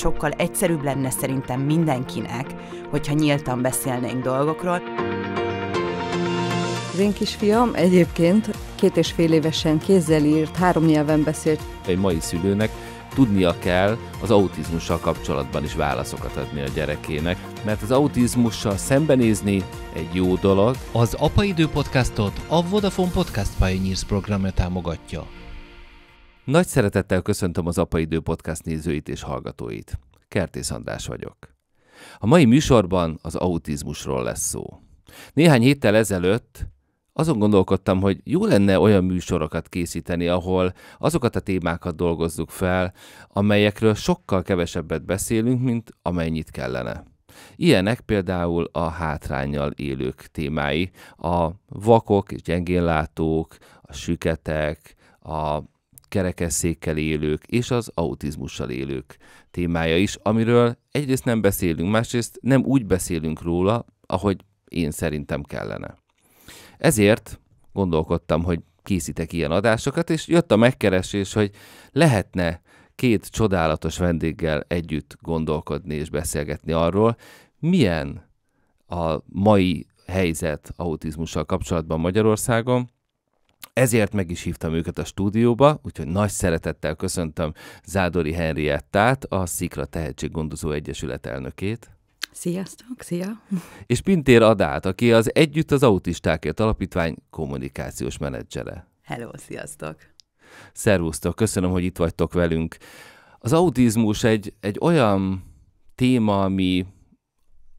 sokkal egyszerűbb lenne szerintem mindenkinek, hogyha nyíltan beszélnénk dolgokról. Az én kisfiam egyébként két és fél évesen kézzel írt, három nyelven beszélt. Egy mai szülőnek tudnia kell az autizmussal kapcsolatban is válaszokat adni a gyerekének, mert az autizmussal szembenézni egy jó dolog. Az Apa Idő podcastot a Vodafone Podcast Pioneers programja támogatja. Nagy szeretettel köszöntöm az Apa Idő Podcast nézőit és hallgatóit. Kertész András vagyok. A mai műsorban az autizmusról lesz szó. Néhány héttel ezelőtt azon gondolkodtam, hogy jó lenne olyan műsorokat készíteni, ahol azokat a témákat dolgozzuk fel, amelyekről sokkal kevesebbet beszélünk, mint amennyit kellene. Ilyenek például a hátrányjal élők témái, a vakok és gyengénlátók, a süketek, a kerekesszékkel élők és az autizmussal élők témája is, amiről egyrészt nem beszélünk, másrészt nem úgy beszélünk róla, ahogy én szerintem kellene. Ezért gondolkodtam, hogy készítek ilyen adásokat, és jött a megkeresés, hogy lehetne két csodálatos vendéggel együtt gondolkodni és beszélgetni arról, milyen a mai helyzet autizmussal kapcsolatban Magyarországon, ezért meg is hívtam őket a stúdióba, úgyhogy nagy szeretettel köszöntöm Zádori Henriettát, a Szikra Tehetséggondozó Egyesület elnökét. Sziasztok, szia! És Pintér Adát, aki az Együtt az Autistákért Alapítvány kommunikációs menedzsere. Hello, sziasztok! Szervusztok, köszönöm, hogy itt vagytok velünk. Az autizmus egy, egy olyan téma, ami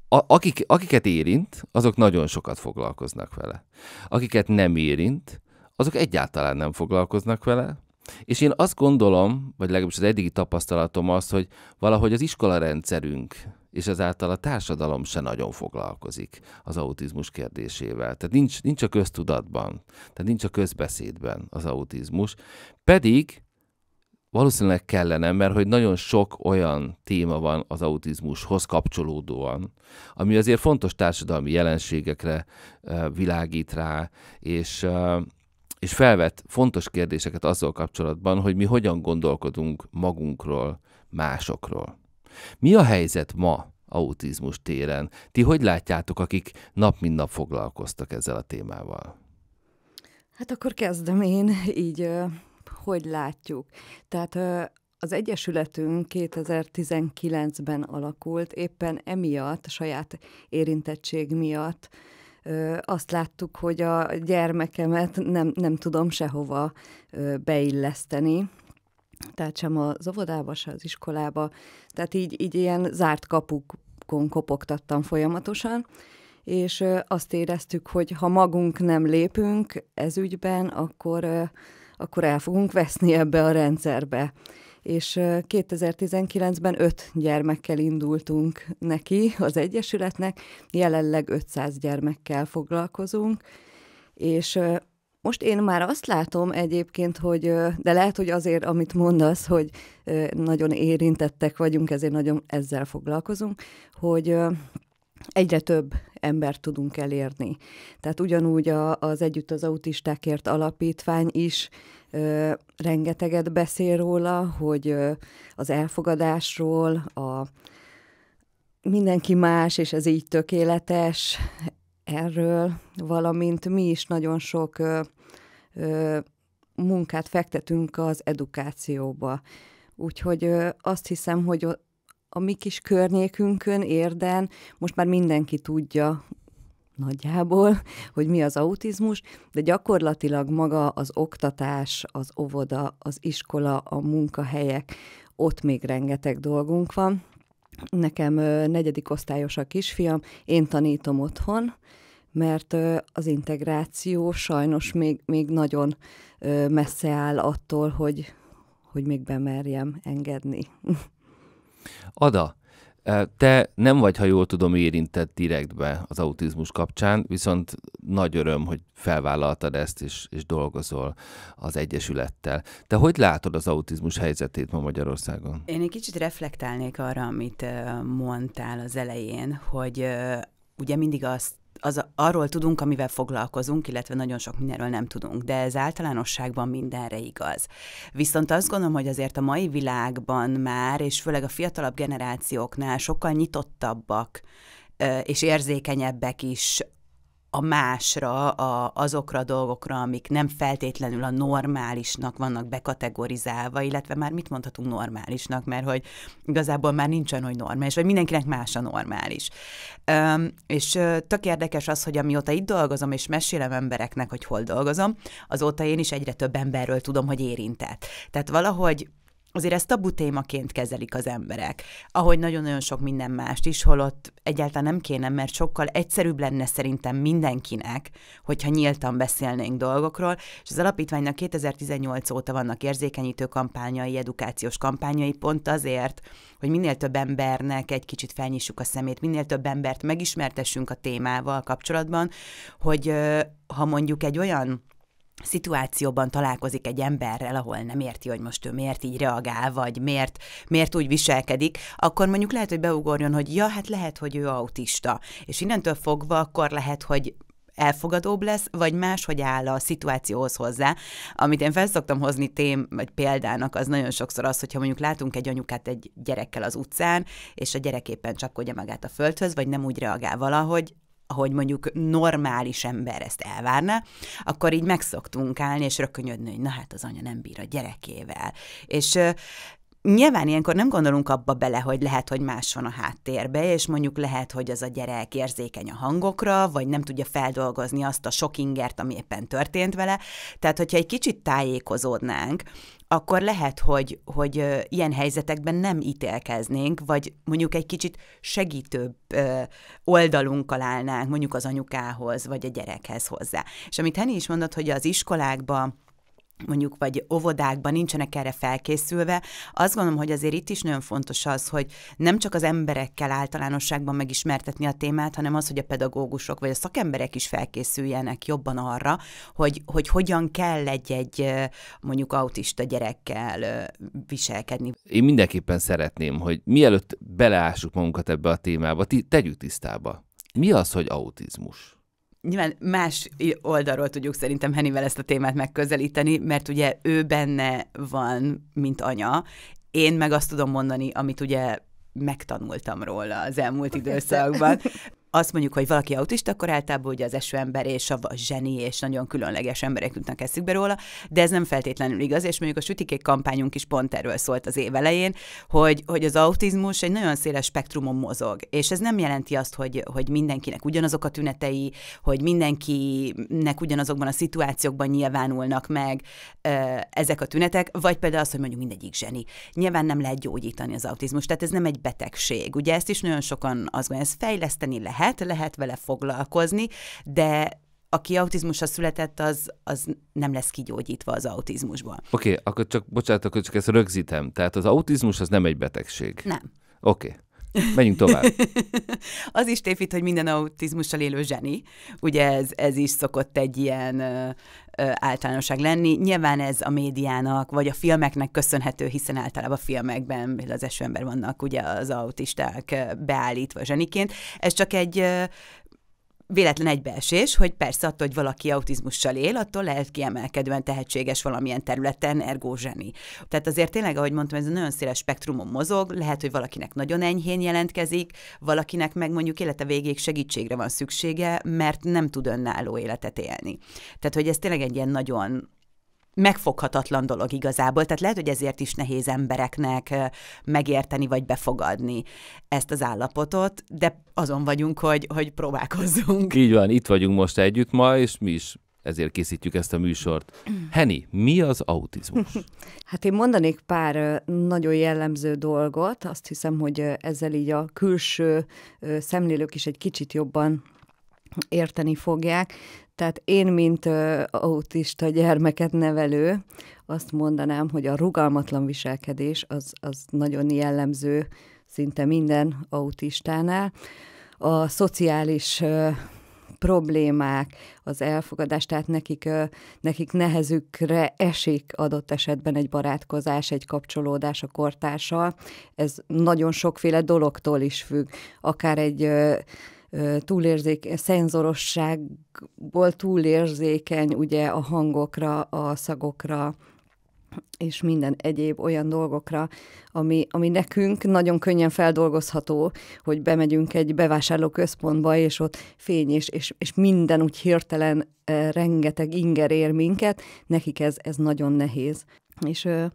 a, akik, akiket érint, azok nagyon sokat foglalkoznak vele. Akiket nem érint, azok egyáltalán nem foglalkoznak vele, és én azt gondolom, vagy legalábbis az eddigi tapasztalatom az, hogy valahogy az iskola rendszerünk és ezáltal a társadalom se nagyon foglalkozik az autizmus kérdésével. Tehát nincs, nincs a köztudatban, tehát nincs a közbeszédben az autizmus. Pedig valószínűleg kellene, mert hogy nagyon sok olyan téma van az autizmushoz kapcsolódóan, ami azért fontos társadalmi jelenségekre eh, világít rá, és eh, és felvet fontos kérdéseket azzal kapcsolatban, hogy mi hogyan gondolkodunk magunkról, másokról. Mi a helyzet ma autizmus téren? Ti hogy látjátok, akik nap mint nap foglalkoztak ezzel a témával? Hát akkor kezdem én így, hogy látjuk. Tehát az Egyesületünk 2019-ben alakult, éppen emiatt, saját érintettség miatt azt láttuk, hogy a gyermekemet nem, nem tudom sehova beilleszteni, tehát sem az óvodába, sem az iskolába, tehát így, így ilyen zárt kapukon kopogtattam folyamatosan, és azt éreztük, hogy ha magunk nem lépünk ez ügyben, akkor, akkor el fogunk veszni ebbe a rendszerbe és 2019-ben öt gyermekkel indultunk neki az Egyesületnek, jelenleg 500 gyermekkel foglalkozunk, és most én már azt látom egyébként, hogy, de lehet, hogy azért, amit mondasz, hogy nagyon érintettek vagyunk, ezért nagyon ezzel foglalkozunk, hogy egyre több embert tudunk elérni. Tehát ugyanúgy a, az Együtt az Autistákért Alapítvány is ö, rengeteget beszél róla, hogy ö, az elfogadásról, a mindenki más, és ez így tökéletes erről, valamint mi is nagyon sok ö, ö, munkát fektetünk az edukációba. Úgyhogy ö, azt hiszem, hogy a mi kis környékünkön, érden, most már mindenki tudja nagyjából, hogy mi az autizmus, de gyakorlatilag maga az oktatás, az óvoda, az iskola, a munkahelyek, ott még rengeteg dolgunk van. Nekem ö, negyedik osztályos a kisfiam, én tanítom otthon, mert ö, az integráció sajnos még, még nagyon ö, messze áll attól, hogy, hogy még bemerjem engedni. Ada, te nem vagy, ha jól tudom, érintett direktbe az autizmus kapcsán, viszont nagy öröm, hogy felvállaltad ezt, és, és dolgozol az Egyesülettel. Te hogy látod az autizmus helyzetét ma Magyarországon? Én egy kicsit reflektálnék arra, amit mondtál az elején, hogy ugye mindig azt az arról tudunk, amivel foglalkozunk, illetve nagyon sok mindenről nem tudunk, de ez általánosságban mindenre igaz. Viszont azt gondolom, hogy azért a mai világban már, és főleg a fiatalabb generációknál sokkal nyitottabbak és érzékenyebbek is a másra, a, azokra a dolgokra, amik nem feltétlenül a normálisnak vannak bekategorizálva, illetve már mit mondhatunk normálisnak, mert hogy igazából már nincsen, hogy normális, vagy mindenkinek más a normális. Üm, és tök érdekes az, hogy amióta itt dolgozom, és mesélem embereknek, hogy hol dolgozom, azóta én is egyre több emberről tudom, hogy érintett. Tehát valahogy azért ezt tabu témaként kezelik az emberek, ahogy nagyon-nagyon sok minden mást is, holott egyáltalán nem kéne, mert sokkal egyszerűbb lenne szerintem mindenkinek, hogyha nyíltan beszélnénk dolgokról, és az alapítványnak 2018 óta vannak érzékenyítő kampányai, edukációs kampányai, pont azért, hogy minél több embernek egy kicsit felnyissuk a szemét, minél több embert megismertessünk a témával kapcsolatban, hogy ha mondjuk egy olyan szituációban találkozik egy emberrel, ahol nem érti, hogy most ő miért így reagál, vagy miért, miért úgy viselkedik, akkor mondjuk lehet, hogy beugorjon, hogy ja, hát lehet, hogy ő autista. És innentől fogva akkor lehet, hogy elfogadóbb lesz, vagy máshogy áll a szituációhoz hozzá. Amit én felszoktam hozni tém, vagy példának, az nagyon sokszor az, hogyha mondjuk látunk egy anyukát egy gyerekkel az utcán, és a gyerek éppen csapkodja magát a földhöz, vagy nem úgy reagál valahogy, ahogy mondjuk normális ember ezt elvárná, akkor így megszoktunk állni és rökönyödni, hogy na hát az anya nem bír a gyerekével. És Nyilván ilyenkor nem gondolunk abba bele, hogy lehet, hogy más van a háttérbe, és mondjuk lehet, hogy az a gyerek érzékeny a hangokra, vagy nem tudja feldolgozni azt a sok ingert, ami éppen történt vele. Tehát, hogyha egy kicsit tájékozódnánk, akkor lehet, hogy, hogy ilyen helyzetekben nem ítélkeznénk, vagy mondjuk egy kicsit segítőbb oldalunkkal állnánk, mondjuk az anyukához, vagy a gyerekhez hozzá. És amit Henny is mondott, hogy az iskolákban mondjuk, vagy óvodákban nincsenek erre felkészülve. Azt gondolom, hogy azért itt is nagyon fontos az, hogy nem csak az emberekkel általánosságban megismertetni a témát, hanem az, hogy a pedagógusok vagy a szakemberek is felkészüljenek jobban arra, hogy, hogy hogyan kell egy-egy mondjuk autista gyerekkel viselkedni. Én mindenképpen szeretném, hogy mielőtt beleássuk magunkat ebbe a témába, tegyük tisztába. Mi az, hogy autizmus? nyilván más oldalról tudjuk szerintem Henivel ezt a témát megközelíteni, mert ugye ő benne van, mint anya, én meg azt tudom mondani, amit ugye megtanultam róla az elmúlt időszakban. azt mondjuk, hogy valaki autista, akkor általában ugye az eső ember és a zseni és nagyon különleges emberek jutnak eszükbe róla, de ez nem feltétlenül igaz, és mondjuk a sütikék kampányunk is pont erről szólt az év elején, hogy, hogy az autizmus egy nagyon széles spektrumon mozog, és ez nem jelenti azt, hogy, hogy mindenkinek ugyanazok a tünetei, hogy mindenkinek ugyanazokban a szituációkban nyilvánulnak meg ezek a tünetek, vagy például az, hogy mondjuk mindegyik zseni. Nyilván nem lehet gyógyítani az autizmus, tehát ez nem egy betegség. Ugye ezt is nagyon sokan azt gondolják, ez fejleszteni lehet, lehet, lehet vele foglalkozni, de aki autizmusra született, az, az nem lesz kigyógyítva az autizmusból. Oké, okay, akkor csak, bocsánat, akkor csak ezt rögzítem. Tehát az autizmus az nem egy betegség. Nem. Oké. Okay. Menjünk tovább. az is tévít, hogy minden autizmussal élő zseni. Ugye ez, ez is szokott egy ilyen ö, ö, általánosság lenni. Nyilván ez a médiának, vagy a filmeknek köszönhető, hiszen általában a filmekben például az esőember vannak ugye az autisták beállítva zseniként. Ez csak egy véletlen egybeesés, hogy persze attól, hogy valaki autizmussal él, attól lehet kiemelkedően tehetséges valamilyen területen, ergo zseni. Tehát azért tényleg, ahogy mondtam, ez egy nagyon széles spektrumon mozog, lehet, hogy valakinek nagyon enyhén jelentkezik, valakinek meg mondjuk élete végéig segítségre van szüksége, mert nem tud önálló életet élni. Tehát, hogy ez tényleg egy ilyen nagyon megfoghatatlan dolog igazából, tehát lehet, hogy ezért is nehéz embereknek megérteni vagy befogadni ezt az állapotot, de azon vagyunk, hogy, hogy próbálkozzunk. Így van, itt vagyunk most együtt ma, és mi is ezért készítjük ezt a műsort. Heni, mi az autizmus? Hát én mondanék pár nagyon jellemző dolgot, azt hiszem, hogy ezzel így a külső szemlélők is egy kicsit jobban érteni fogják. Tehát én, mint ö, autista gyermeket nevelő, azt mondanám, hogy a rugalmatlan viselkedés az, az nagyon jellemző szinte minden autistánál. A szociális ö, problémák, az elfogadás, tehát nekik, nekik nehezükre esik adott esetben egy barátkozás, egy kapcsolódás a kortársal. Ez nagyon sokféle dologtól is függ. Akár egy túlérzék, szenzorosságból túlérzékeny ugye a hangokra, a szagokra, és minden egyéb olyan dolgokra, ami, ami nekünk nagyon könnyen feldolgozható, hogy bemegyünk egy bevásárlóközpontba, és ott fény, és, és, és minden úgy hirtelen e, rengeteg inger ér minket, nekik ez, ez nagyon nehéz. És e,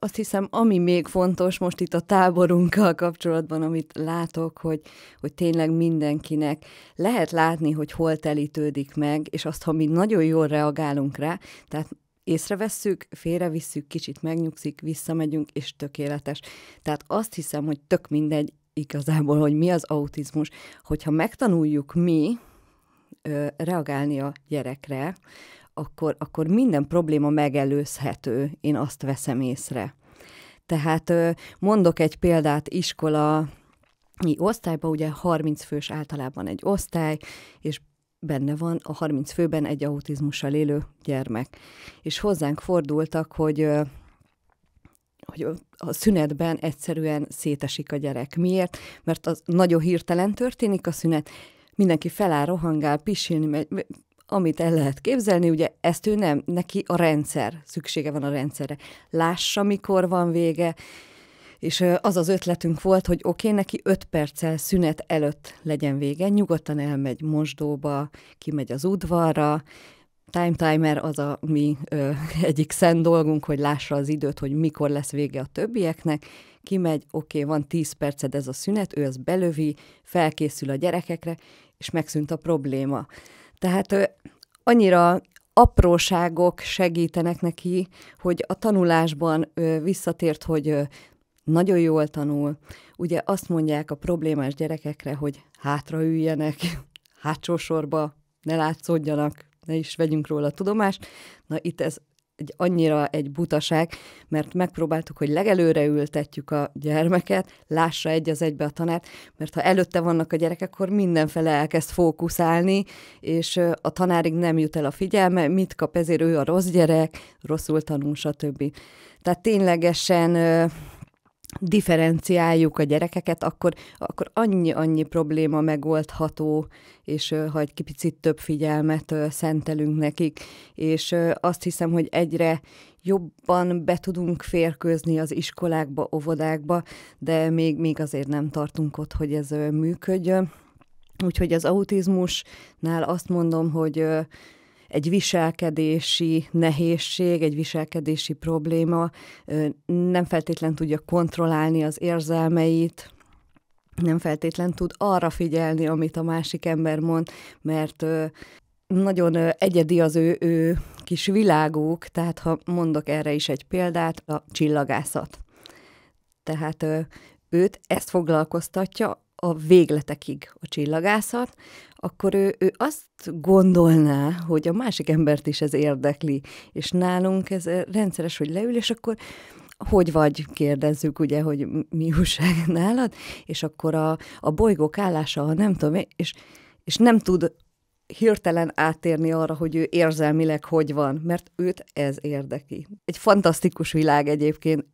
azt hiszem, ami még fontos most itt a táborunkkal kapcsolatban, amit látok, hogy, hogy tényleg mindenkinek lehet látni, hogy hol telítődik meg, és azt, ha mi nagyon jól reagálunk rá, tehát észrevesszük, félrevisszük, kicsit megnyugszik, visszamegyünk, és tökéletes. Tehát azt hiszem, hogy tök mindegy igazából, hogy mi az autizmus, hogyha megtanuljuk mi ö, reagálni a gyerekre, akkor, akkor minden probléma megelőzhető, én azt veszem észre. Tehát mondok egy példát, iskola osztályban ugye 30 fős általában egy osztály, és benne van a 30 főben egy autizmussal élő gyermek. És hozzánk fordultak, hogy hogy a szünetben egyszerűen szétesik a gyerek. Miért? Mert az nagyon hirtelen történik a szünet, mindenki feláll, rohangál, pisilni amit el lehet képzelni, ugye ezt ő nem, neki a rendszer, szüksége van a rendszerre. Lássa, mikor van vége, és az az ötletünk volt, hogy oké, okay, neki öt perccel szünet előtt legyen vége, nyugodtan elmegy mosdóba, kimegy az udvarra, Time timer az a mi ö, egyik szent dolgunk, hogy lássa az időt, hogy mikor lesz vége a többieknek. Kimegy, oké, okay, van 10 perced ez a szünet, ő ezt belövi, felkészül a gyerekekre, és megszűnt a probléma. Tehát annyira apróságok segítenek neki, hogy a tanulásban visszatért, hogy nagyon jól tanul. Ugye azt mondják a problémás gyerekekre, hogy hátra üljenek, hátsó sorba, ne látszódjanak, ne is vegyünk róla tudomást. Na itt ez egy annyira egy butaság, mert megpróbáltuk, hogy legelőre ültetjük a gyermeket, lássa egy az egybe a tanárt, mert ha előtte vannak a gyerekek, akkor mindenfele elkezd fókuszálni, és a tanárig nem jut el a figyelme, mit kap ezért ő a rossz gyerek, rosszul tanul, stb. Tehát ténylegesen differenciáljuk a gyerekeket, akkor, akkor annyi-annyi probléma megoldható, és ha egy kicsit több figyelmet szentelünk nekik, és azt hiszem, hogy egyre jobban be tudunk férkőzni az iskolákba, óvodákba, de még, még azért nem tartunk ott, hogy ez működjön. Úgyhogy az autizmusnál azt mondom, hogy egy viselkedési nehézség, egy viselkedési probléma, nem feltétlen tudja kontrollálni az érzelmeit, nem feltétlen tud arra figyelni, amit a másik ember mond, mert nagyon egyedi az ő, ő kis világuk, tehát ha mondok erre is egy példát, a csillagászat. Tehát őt ezt foglalkoztatja, a végletekig a csillagászat, akkor ő, ő azt gondolná, hogy a másik embert is ez érdekli, és nálunk ez eh, rendszeres, hogy leül, és akkor hogy vagy, kérdezzük, ugye, hogy mi újság nálad, és akkor a, a bolygók állása, ha nem tudom, és, és nem tud hirtelen átérni arra, hogy ő érzelmileg hogy van, mert őt ez érdeki. Egy fantasztikus világ egyébként,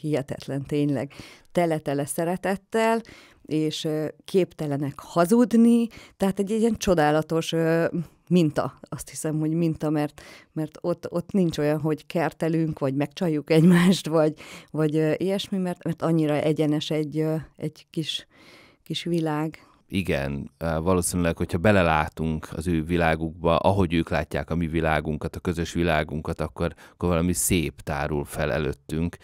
hihetetlen tényleg, tele-tele szeretettel, és képtelenek hazudni, tehát egy ilyen csodálatos minta, azt hiszem, hogy minta, mert, mert ott, ott nincs olyan, hogy kertelünk, vagy megcsaljuk egymást, vagy, vagy ilyesmi, mert, mert annyira egyenes egy, egy kis, kis világ igen, valószínűleg, hogyha belelátunk az ő világukba, ahogy ők látják a mi világunkat, a közös világunkat, akkor, akkor valami szép tárul fel előttünk.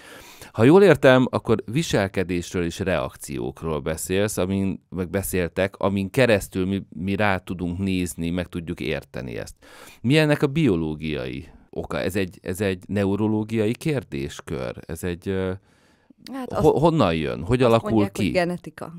Ha jól értem, akkor viselkedésről és reakciókról beszélsz, amin meg beszéltek, amin keresztül mi, mi rá tudunk nézni, meg tudjuk érteni ezt. Mi ennek a biológiai oka? Ez egy, ez egy neurológiai kérdéskör? Ez egy... Hát azt, honnan jön? Hogy alakul mondják, ki? Hogy genetika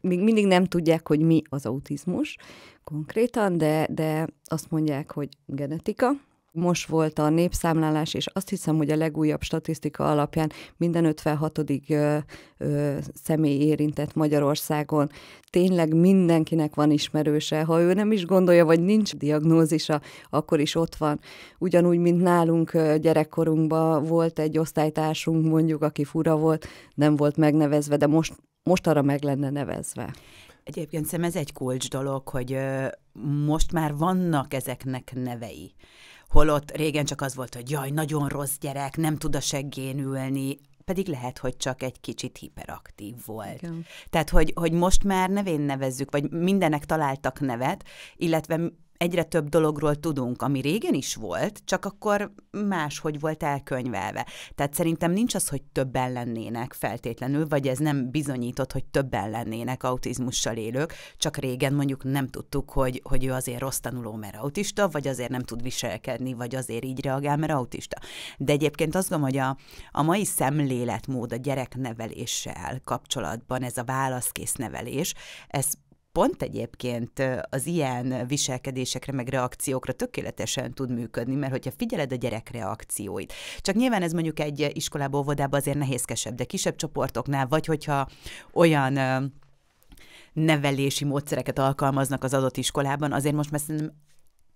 még mindig nem tudják, hogy mi az autizmus konkrétan, de, de azt mondják, hogy genetika. Most volt a népszámlálás, és azt hiszem, hogy a legújabb statisztika alapján minden 56. Ö, ö, személy érintett Magyarországon. Tényleg mindenkinek van ismerőse. Ha ő nem is gondolja, vagy nincs diagnózisa, akkor is ott van. Ugyanúgy, mint nálunk gyerekkorunkban volt egy osztálytársunk, mondjuk, aki fura volt, nem volt megnevezve, de most most arra meg lenne nevezve. Egyébként szerintem ez egy kulcs dolog, hogy most már vannak ezeknek nevei. Holott régen csak az volt, hogy jaj, nagyon rossz gyerek, nem tud a seggén ülni, pedig lehet, hogy csak egy kicsit hiperaktív volt. Igen. Tehát, hogy, hogy most már nevén nevezzük, vagy mindennek találtak nevet, illetve egyre több dologról tudunk, ami régen is volt, csak akkor máshogy volt elkönyvelve. Tehát szerintem nincs az, hogy többen lennének feltétlenül, vagy ez nem bizonyított, hogy többen lennének autizmussal élők, csak régen mondjuk nem tudtuk, hogy, hogy ő azért rossz tanuló, mert autista, vagy azért nem tud viselkedni, vagy azért így reagál, mert autista. De egyébként azt gondolom, hogy a, a mai szemléletmód a gyerekneveléssel kapcsolatban, ez a válaszkész nevelés, ez pont egyébként az ilyen viselkedésekre, meg reakciókra tökéletesen tud működni, mert hogyha figyeled a gyerek reakcióit. Csak nyilván ez mondjuk egy iskolából, óvodában azért nehézkesebb, de kisebb csoportoknál, vagy hogyha olyan nevelési módszereket alkalmaznak az adott iskolában, azért most már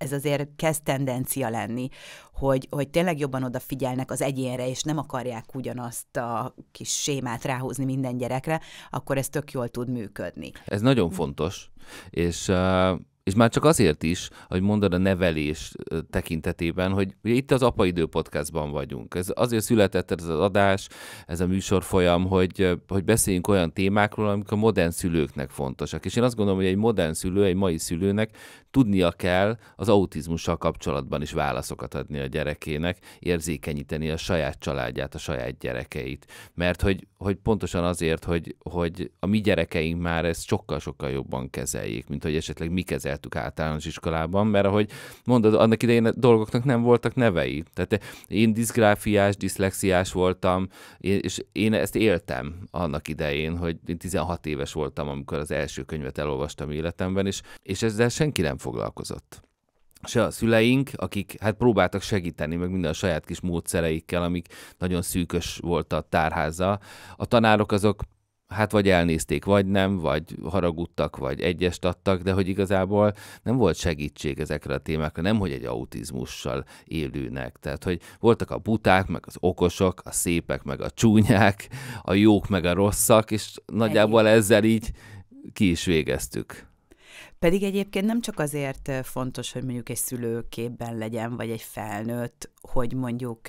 ez azért kezd tendencia lenni, hogy, hogy tényleg jobban odafigyelnek az egyénre, és nem akarják ugyanazt a kis sémát ráhúzni minden gyerekre, akkor ez tök jól tud működni. Ez nagyon fontos, és uh és már csak azért is, hogy mondod a nevelés tekintetében, hogy itt az Apa Idő podcastban vagyunk. Ez azért született ez az adás, ez a műsorfolyam, hogy, hogy beszéljünk olyan témákról, amik a modern szülőknek fontosak. És én azt gondolom, hogy egy modern szülő, egy mai szülőnek tudnia kell az autizmussal kapcsolatban is válaszokat adni a gyerekének, érzékenyíteni a saját családját, a saját gyerekeit. Mert hogy, hogy pontosan azért, hogy, hogy a mi gyerekeink már ezt sokkal-sokkal jobban kezeljék, mint hogy esetleg mi kezeltük általános iskolában, mert ahogy mondod, annak idején a dolgoknak nem voltak nevei. Tehát én diszgráfiás, diszlexiás voltam, és én ezt éltem annak idején, hogy én 16 éves voltam, amikor az első könyvet elolvastam életemben, és, és ezzel senki nem foglalkozott. Se a szüleink, akik hát próbáltak segíteni, meg minden a saját kis módszereikkel, amik nagyon szűkös volt a tárháza. A tanárok azok hát vagy elnézték, vagy nem, vagy haragudtak, vagy egyest adtak, de hogy igazából nem volt segítség ezekre a témákra, nem hogy egy autizmussal élőnek. Tehát, hogy voltak a buták, meg az okosok, a szépek, meg a csúnyák, a jók, meg a rosszak, és nagyjából ezzel így ki is végeztük. Pedig egyébként nem csak azért fontos, hogy mondjuk egy szülőképben legyen, vagy egy felnőtt, hogy mondjuk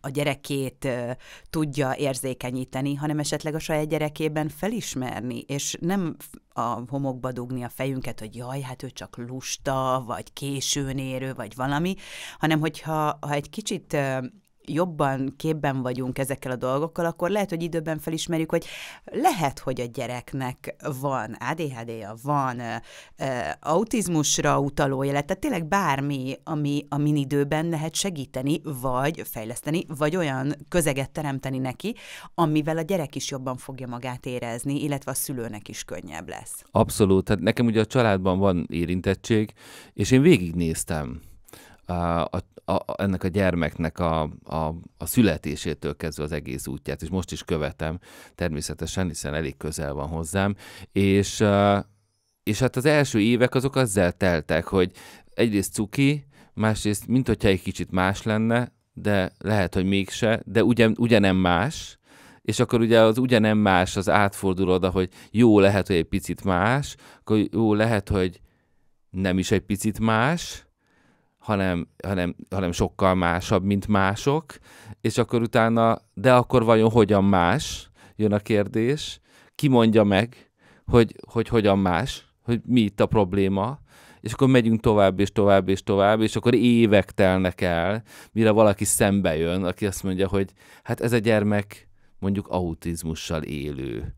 a gyerekét tudja érzékenyíteni, hanem esetleg a saját gyerekében felismerni, és nem a homokba dugni a fejünket, hogy jaj, hát ő csak lusta, vagy későn érő, vagy valami, hanem hogyha ha egy kicsit jobban képben vagyunk ezekkel a dolgokkal, akkor lehet, hogy időben felismerjük, hogy lehet, hogy a gyereknek van ADHD-ja, van e, autizmusra utaló jelet, tehát tényleg bármi, ami a időben lehet segíteni, vagy fejleszteni, vagy olyan közeget teremteni neki, amivel a gyerek is jobban fogja magát érezni, illetve a szülőnek is könnyebb lesz. Abszolút, tehát nekem ugye a családban van érintettség, és én végignéztem a a, ennek a gyermeknek a, a, a születésétől kezdve az egész útját, és most is követem természetesen, hiszen elég közel van hozzám, és, és hát az első évek azok azzal teltek, hogy egyrészt cuki, másrészt, mint hogyha egy kicsit más lenne, de lehet, hogy mégse, de ugyan, ugyanem más, és akkor ugye az ugyanem más, az átfordul oda, hogy jó lehet, hogy egy picit más, akkor jó lehet, hogy nem is egy picit más, hanem, hanem, hanem sokkal másabb, mint mások, és akkor utána, de akkor vajon hogyan más, jön a kérdés, ki mondja meg, hogy, hogy hogyan más, hogy mi itt a probléma, és akkor megyünk tovább, és tovább, és tovább, és akkor évek telnek el, mire valaki szembe jön, aki azt mondja, hogy hát ez a gyermek mondjuk autizmussal élő.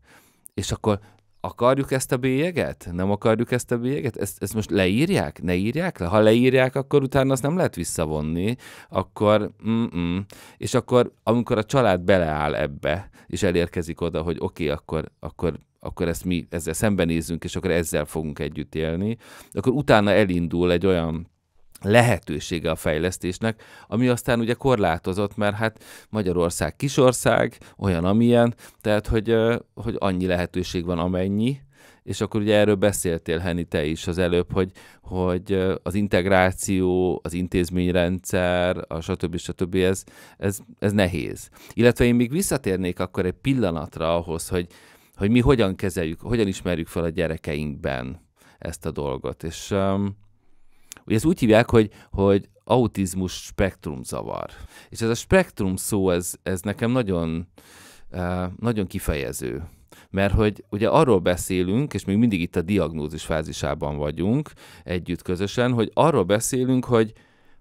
És akkor akarjuk ezt a bélyeget? Nem akarjuk ezt a bélyeget? Ezt, ezt most leírják? Ne írják le? Ha leírják, akkor utána azt nem lehet visszavonni, akkor mm-mm. És akkor, amikor a család beleáll ebbe, és elérkezik oda, hogy oké, okay, akkor, akkor akkor ezt mi ezzel szembenézünk, és akkor ezzel fogunk együtt élni, akkor utána elindul egy olyan lehetősége a fejlesztésnek, ami aztán ugye korlátozott, mert hát Magyarország kisország, olyan amilyen, tehát hogy, hogy annyi lehetőség van amennyi, és akkor ugye erről beszéltél, Henny, te is az előbb, hogy, hogy az integráció, az intézményrendszer, a stb. stb. Ez, ez, ez nehéz. Illetve én még visszatérnék akkor egy pillanatra ahhoz, hogy, hogy mi hogyan kezeljük, hogyan ismerjük fel a gyerekeinkben ezt a dolgot. És um, Ugye ezt úgy hívják, hogy, hogy autizmus spektrum zavar. És ez a spektrum szó, ez, ez nekem nagyon, eh, nagyon kifejező. Mert hogy ugye arról beszélünk, és még mindig itt a diagnózis fázisában vagyunk együtt közösen, hogy arról beszélünk, hogy,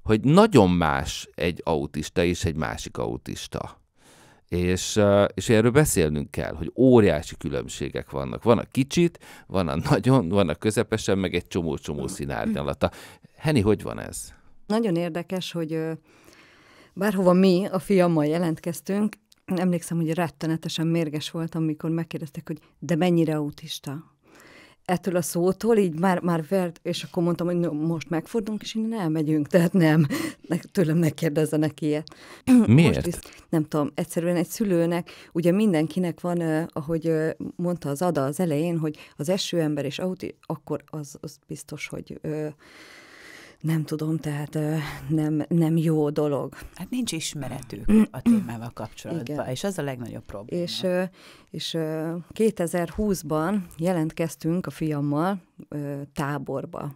hogy nagyon más egy autista és egy másik autista. És, és erről beszélnünk kell, hogy óriási különbségek vannak. Van a kicsit, van a nagyon, van a közepesen, meg egy csomó-csomó mm. színárnyalata. Heni, hogy van ez? Nagyon érdekes, hogy bárhova mi a fiammal jelentkeztünk, emlékszem, hogy rettenetesen mérges voltam, amikor megkérdeztek, hogy de mennyire autista? ettől a szótól, így már, már vert, és akkor mondtam, hogy most megfordulunk, és innen elmegyünk, tehát nem, ne, tőlem ne kérdezzenek ilyet. Miért? Most nem tudom, egyszerűen egy szülőnek, ugye mindenkinek van, ahogy mondta az Ada az elején, hogy az esőember és auti, akkor az, az biztos, hogy eh, nem tudom, tehát nem, nem jó dolog. Hát nincs ismeretük mm. a témával kapcsolatban, Igen. és az a legnagyobb probléma. És, és 2020-ban jelentkeztünk a fiammal táborba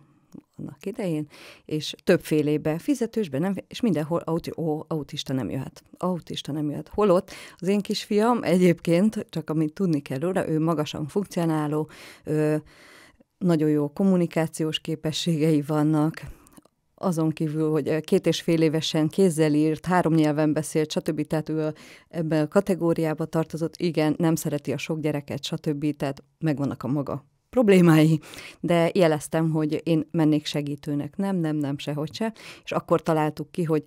annak idején, és többfélébe, fizetősbe, nem, és mindenhol auti, ó, autista nem jöhet. Autista nem jöhet. Holott az én kisfiam egyébként, csak amit tudni kell róla, ő magasan funkcionáló, ö, nagyon jó kommunikációs képességei vannak, azon kívül, hogy két és fél évesen kézzel írt, három nyelven beszélt, stb. Tehát ő a, ebben a kategóriába tartozott, igen, nem szereti a sok gyereket, stb. Tehát megvannak a maga problémái, de jeleztem, hogy én mennék segítőnek. Nem, nem, nem, sehogy se. És akkor találtuk ki, hogy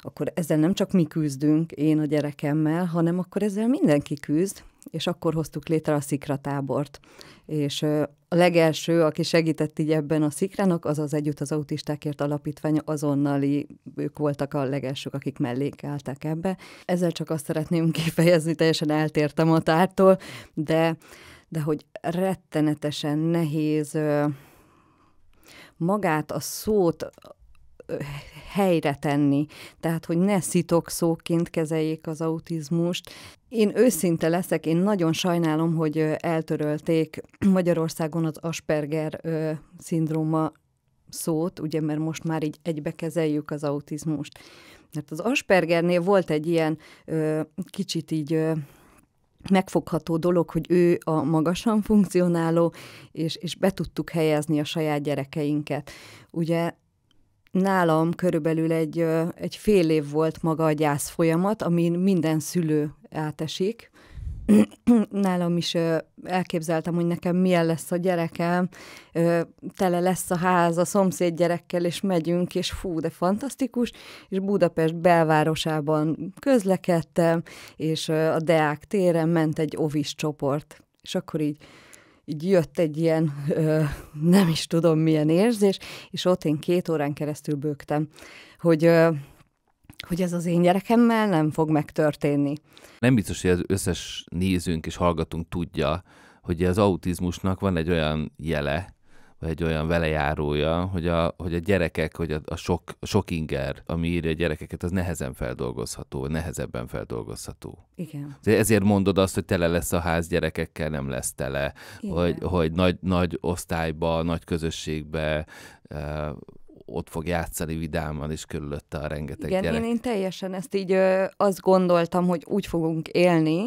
akkor ezzel nem csak mi küzdünk, én a gyerekemmel, hanem akkor ezzel mindenki küzd, és akkor hoztuk létre a szikratábort. És a legelső, aki segített így ebben a szikrának, az az Együtt az Autistákért Alapítvány azonnali, ők voltak a legelsők, akik mellékeltek ebbe. Ezzel csak azt szeretném kifejezni, teljesen eltértem a tártól, de, de hogy rettenetesen nehéz magát a szót, helyre tenni, tehát hogy ne szitokszóként kezeljék az autizmust. Én őszinte leszek, én nagyon sajnálom, hogy eltörölték Magyarországon az Asperger szindróma szót, ugye, mert most már így egybe kezeljük az autizmust. Mert az Aspergernél volt egy ilyen ö, kicsit így ö, megfogható dolog, hogy ő a magasan funkcionáló, és, és be tudtuk helyezni a saját gyerekeinket. Ugye nálam körülbelül egy, egy fél év volt maga a gyász folyamat, amin minden szülő átesik. nálam is elképzeltem, hogy nekem milyen lesz a gyerekem, tele lesz a ház a szomszéd gyerekkel, és megyünk, és fú, de fantasztikus, és Budapest belvárosában közlekedtem, és a Deák téren ment egy ovis csoport, és akkor így így jött egy ilyen, ö, nem is tudom milyen érzés, és ott én két órán keresztül bőgtem, hogy, ö, hogy ez az én gyerekemmel nem fog megtörténni. Nem biztos, hogy az összes nézőnk és hallgatunk tudja, hogy az autizmusnak van egy olyan jele, vagy egy olyan velejárója, hogy a, hogy a gyerekek, hogy a, a sok, sok inger, ami írja a gyerekeket, az nehezen feldolgozható, nehezebben feldolgozható. Igen. Ezért mondod azt, hogy tele lesz a ház gyerekekkel, nem lesz tele, Igen. hogy, hogy nagy, nagy osztályba, nagy közösségbe, eh, ott fog játszani vidáman, és körülötte a rengeteg Igen, gyerek. Én, én teljesen ezt így ö, azt gondoltam, hogy úgy fogunk élni,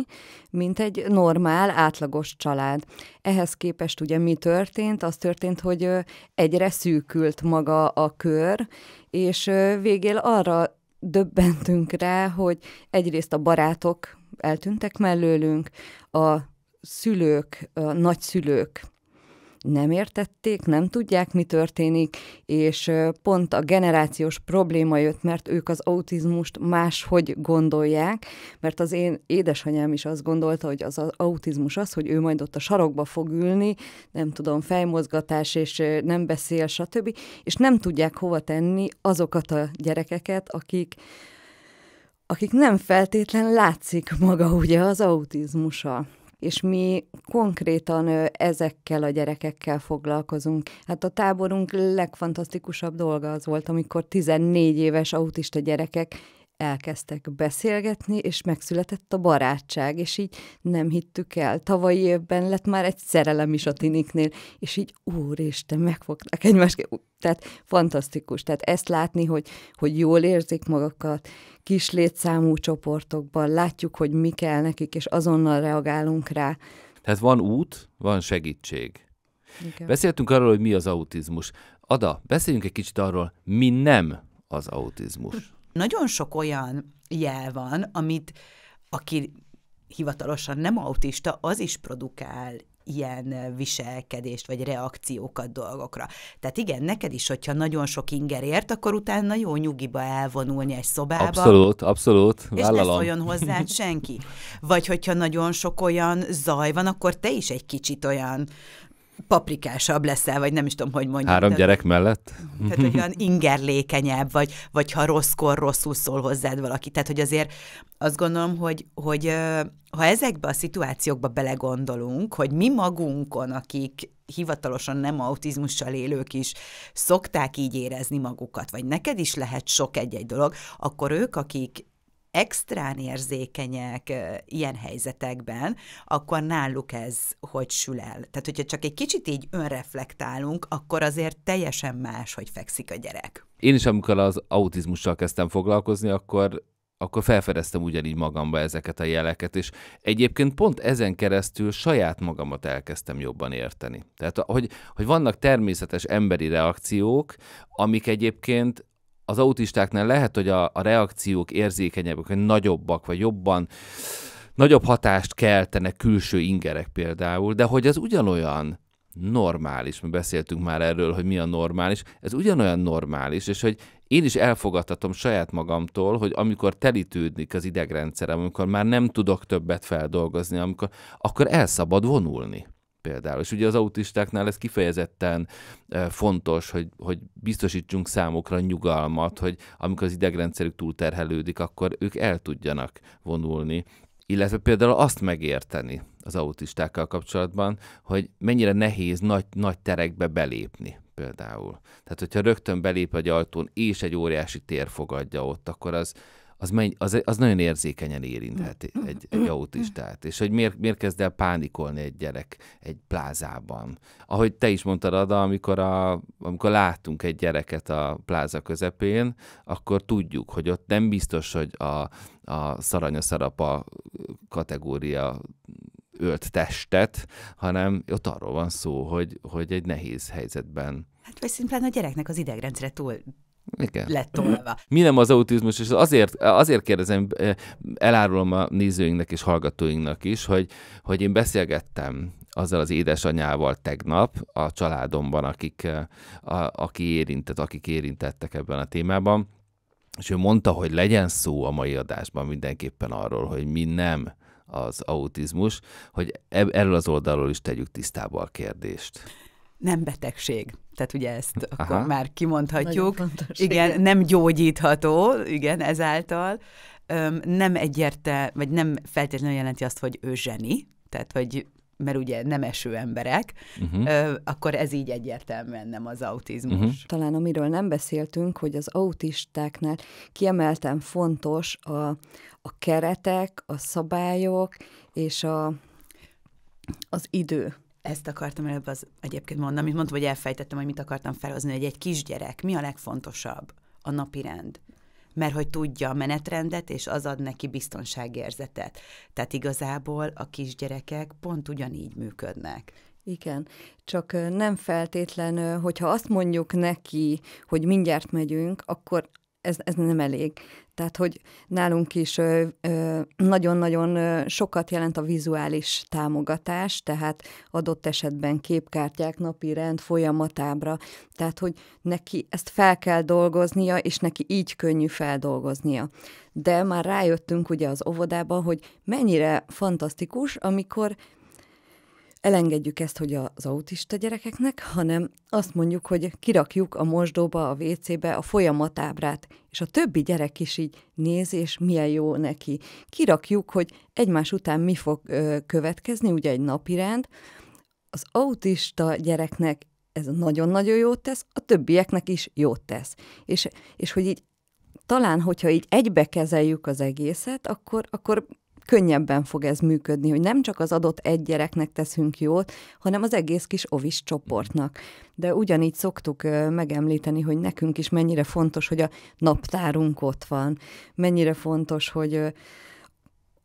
mint egy normál, átlagos család. Ehhez képest ugye mi történt? Az történt, hogy ö, egyre szűkült maga a kör, és ö, végél arra döbbentünk rá, hogy egyrészt a barátok eltűntek mellőlünk, a szülők, a nagyszülők nem értették, nem tudják, mi történik, és pont a generációs probléma jött, mert ők az autizmust máshogy gondolják, mert az én édesanyám is azt gondolta, hogy az autizmus az, hogy ő majd ott a sarokba fog ülni, nem tudom, fejmozgatás, és nem beszél, stb., és nem tudják hova tenni azokat a gyerekeket, akik akik nem feltétlen látszik maga ugye az autizmusa és mi konkrétan ezekkel a gyerekekkel foglalkozunk. Hát a táborunk legfantasztikusabb dolga az volt, amikor 14 éves autista gyerekek elkezdtek beszélgetni, és megszületett a barátság, és így nem hittük el. Tavalyi évben lett már egy szerelem is a tiniknél, és így úristen, megfogták egymást. Tehát fantasztikus. Tehát ezt látni, hogy, hogy jól érzik magukat, kis létszámú csoportokban, látjuk, hogy mi kell nekik, és azonnal reagálunk rá. Tehát van út, van segítség. Igen. Beszéltünk arról, hogy mi az autizmus. Ada, beszéljünk egy kicsit arról, mi nem az autizmus. Nagyon sok olyan jel van, amit aki hivatalosan nem autista, az is produkál ilyen viselkedést, vagy reakciókat dolgokra. Tehát igen, neked is, hogyha nagyon sok inger ért, akkor utána jó nyugiba elvonulni egy szobába. Abszolút, abszolút, vállalom. És ne szóljon hozzád senki. Vagy hogyha nagyon sok olyan zaj van, akkor te is egy kicsit olyan paprikásabb leszel, vagy nem is tudom, hogy mondjam. Három de, gyerek mellett? Tehát, hogy olyan ingerlékenyebb, vagy, vagy ha rosszkor rosszul szól hozzád valaki. Tehát, hogy azért azt gondolom, hogy, hogy ha ezekbe a szituációkba belegondolunk, hogy mi magunkon, akik hivatalosan nem autizmussal élők is szokták így érezni magukat, vagy neked is lehet sok egy-egy dolog, akkor ők, akik extrán érzékenyek ilyen helyzetekben, akkor náluk ez hogy sül el. Tehát, hogyha csak egy kicsit így önreflektálunk, akkor azért teljesen más, hogy fekszik a gyerek. Én is, amikor az autizmussal kezdtem foglalkozni, akkor akkor felfedeztem ugyanígy magamba ezeket a jeleket, és egyébként pont ezen keresztül saját magamat elkezdtem jobban érteni. Tehát, hogy, hogy vannak természetes emberi reakciók, amik egyébként az autistáknál lehet, hogy a, a reakciók érzékenyebbek, vagy nagyobbak, vagy jobban nagyobb hatást keltenek külső ingerek például, de hogy ez ugyanolyan normális, mi beszéltünk már erről, hogy mi a normális, ez ugyanolyan normális, és hogy én is elfogadhatom saját magamtól, hogy amikor telítődik az idegrendszerem, amikor már nem tudok többet feldolgozni, amikor, akkor elszabad vonulni például. És ugye az autistáknál ez kifejezetten fontos, hogy, hogy biztosítsunk számukra nyugalmat, hogy amikor az idegrendszerük túlterhelődik, akkor ők el tudjanak vonulni. Illetve például azt megérteni az autistákkal kapcsolatban, hogy mennyire nehéz nagy, nagy terekbe belépni például. Tehát, hogyha rögtön belép egy ajtón, és egy óriási tér fogadja ott, akkor az az, megy, az, az nagyon érzékenyen érinthet mm. egy, egy autistát, és hogy miért, miért kezd el pánikolni egy gyerek egy plázában. Ahogy te is mondtad, Ada, amikor, a, amikor láttunk egy gyereket a pláza közepén, akkor tudjuk, hogy ott nem biztos, hogy a, a szaranya szarapa kategória ölt testet, hanem ott arról van szó, hogy, hogy egy nehéz helyzetben Hát vagy szimplán a gyereknek az idegrendszere túl igen. lett tolva. Mi nem az autizmus, és azért, azért kérdezem, eh, elárulom a nézőinknek és hallgatóinknak is, hogy, hogy én beszélgettem azzal az édesanyával tegnap a családomban, akik, eh, a, aki érintett, akik érintettek ebben a témában, és ő mondta, hogy legyen szó a mai adásban mindenképpen arról, hogy mi nem az autizmus, hogy e-, erről az oldalról is tegyük tisztába a kérdést nem betegség. Tehát ugye ezt Aha. akkor már kimondhatjuk. Fontos, igen, igen, nem gyógyítható, igen, ezáltal. Öm, nem egyértelmű, vagy nem feltétlenül jelenti azt, hogy ő zseni, tehát hogy mert ugye nem eső emberek, uh-huh. ö, akkor ez így egyértelműen nem az autizmus. Uh-huh. Talán amiről nem beszéltünk, hogy az autistáknál kiemelten fontos a, a keretek, a szabályok és a, az idő ezt akartam előbb az egyébként mondani, amit mondtam, hogy elfejtettem, hogy mit akartam felhozni, hogy egy kisgyerek mi a legfontosabb a napi rend mert hogy tudja a menetrendet, és az ad neki biztonságérzetet. Tehát igazából a kisgyerekek pont ugyanígy működnek. Igen, csak nem feltétlen, hogyha azt mondjuk neki, hogy mindjárt megyünk, akkor ez, ez nem elég. Tehát, hogy nálunk is nagyon-nagyon sokat jelent a vizuális támogatás, tehát adott esetben képkártyák, napi rend, folyamatábra. Tehát, hogy neki ezt fel kell dolgoznia, és neki így könnyű feldolgoznia. De már rájöttünk ugye az óvodában, hogy mennyire fantasztikus, amikor elengedjük ezt, hogy az autista gyerekeknek, hanem azt mondjuk, hogy kirakjuk a mosdóba, a WC-be a folyamatábrát, és a többi gyerek is így néz, és milyen jó neki. Kirakjuk, hogy egymás után mi fog ö, következni, ugye egy napi rend. Az autista gyereknek ez nagyon-nagyon jót tesz, a többieknek is jót tesz. És, és hogy így talán, hogyha így egybe kezeljük az egészet, akkor, akkor könnyebben fog ez működni, hogy nem csak az adott egy gyereknek teszünk jót, hanem az egész kis ovis csoportnak. De ugyanígy szoktuk megemlíteni, hogy nekünk is mennyire fontos, hogy a naptárunk ott van, mennyire fontos, hogy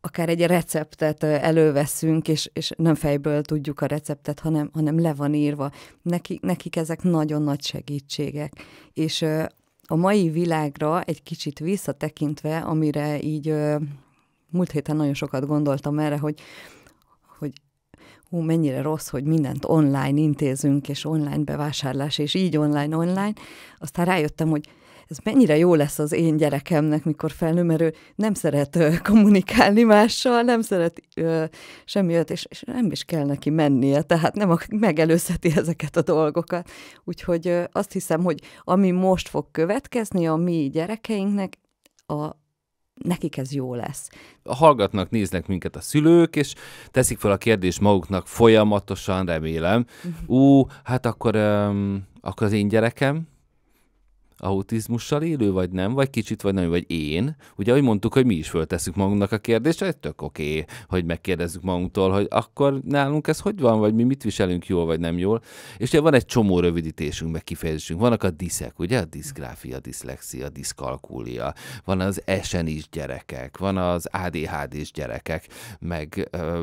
akár egy receptet előveszünk, és, és nem fejből tudjuk a receptet, hanem, hanem le van írva. Neki, nekik ezek nagyon nagy segítségek. És a mai világra egy kicsit visszatekintve, amire így múlt héten nagyon sokat gondoltam erre, hogy, hogy hú, mennyire rossz, hogy mindent online intézünk, és online bevásárlás, és így online, online. Aztán rájöttem, hogy ez mennyire jó lesz az én gyerekemnek, mikor felnő, mert ő nem szeret uh, kommunikálni mással, nem szeret uh, semmi és, és nem is kell neki mennie, tehát nem a, megelőzheti ezeket a dolgokat. Úgyhogy uh, azt hiszem, hogy ami most fog következni a mi gyerekeinknek, a, nekik ez jó lesz. Hallgatnak, néznek minket a szülők, és teszik fel a kérdést maguknak folyamatosan, remélem. Uh-huh. Ú, hát akkor, um, akkor az én gyerekem, autizmussal élő, vagy nem, vagy kicsit, vagy nagyon, vagy én. Ugye, ahogy mondtuk, hogy mi is föltesszük magunknak a kérdést, egy tök oké, okay, hogy megkérdezzük magunktól, hogy akkor nálunk ez hogy van, vagy mi mit viselünk jól, vagy nem jól. És ugye van egy csomó rövidítésünk, meg kifejezésünk. Vannak a diszek, ugye? A diszgráfia, diszlexia, diszkalkulia. Van az esen is gyerekek, van az ADHD is gyerekek, meg ö,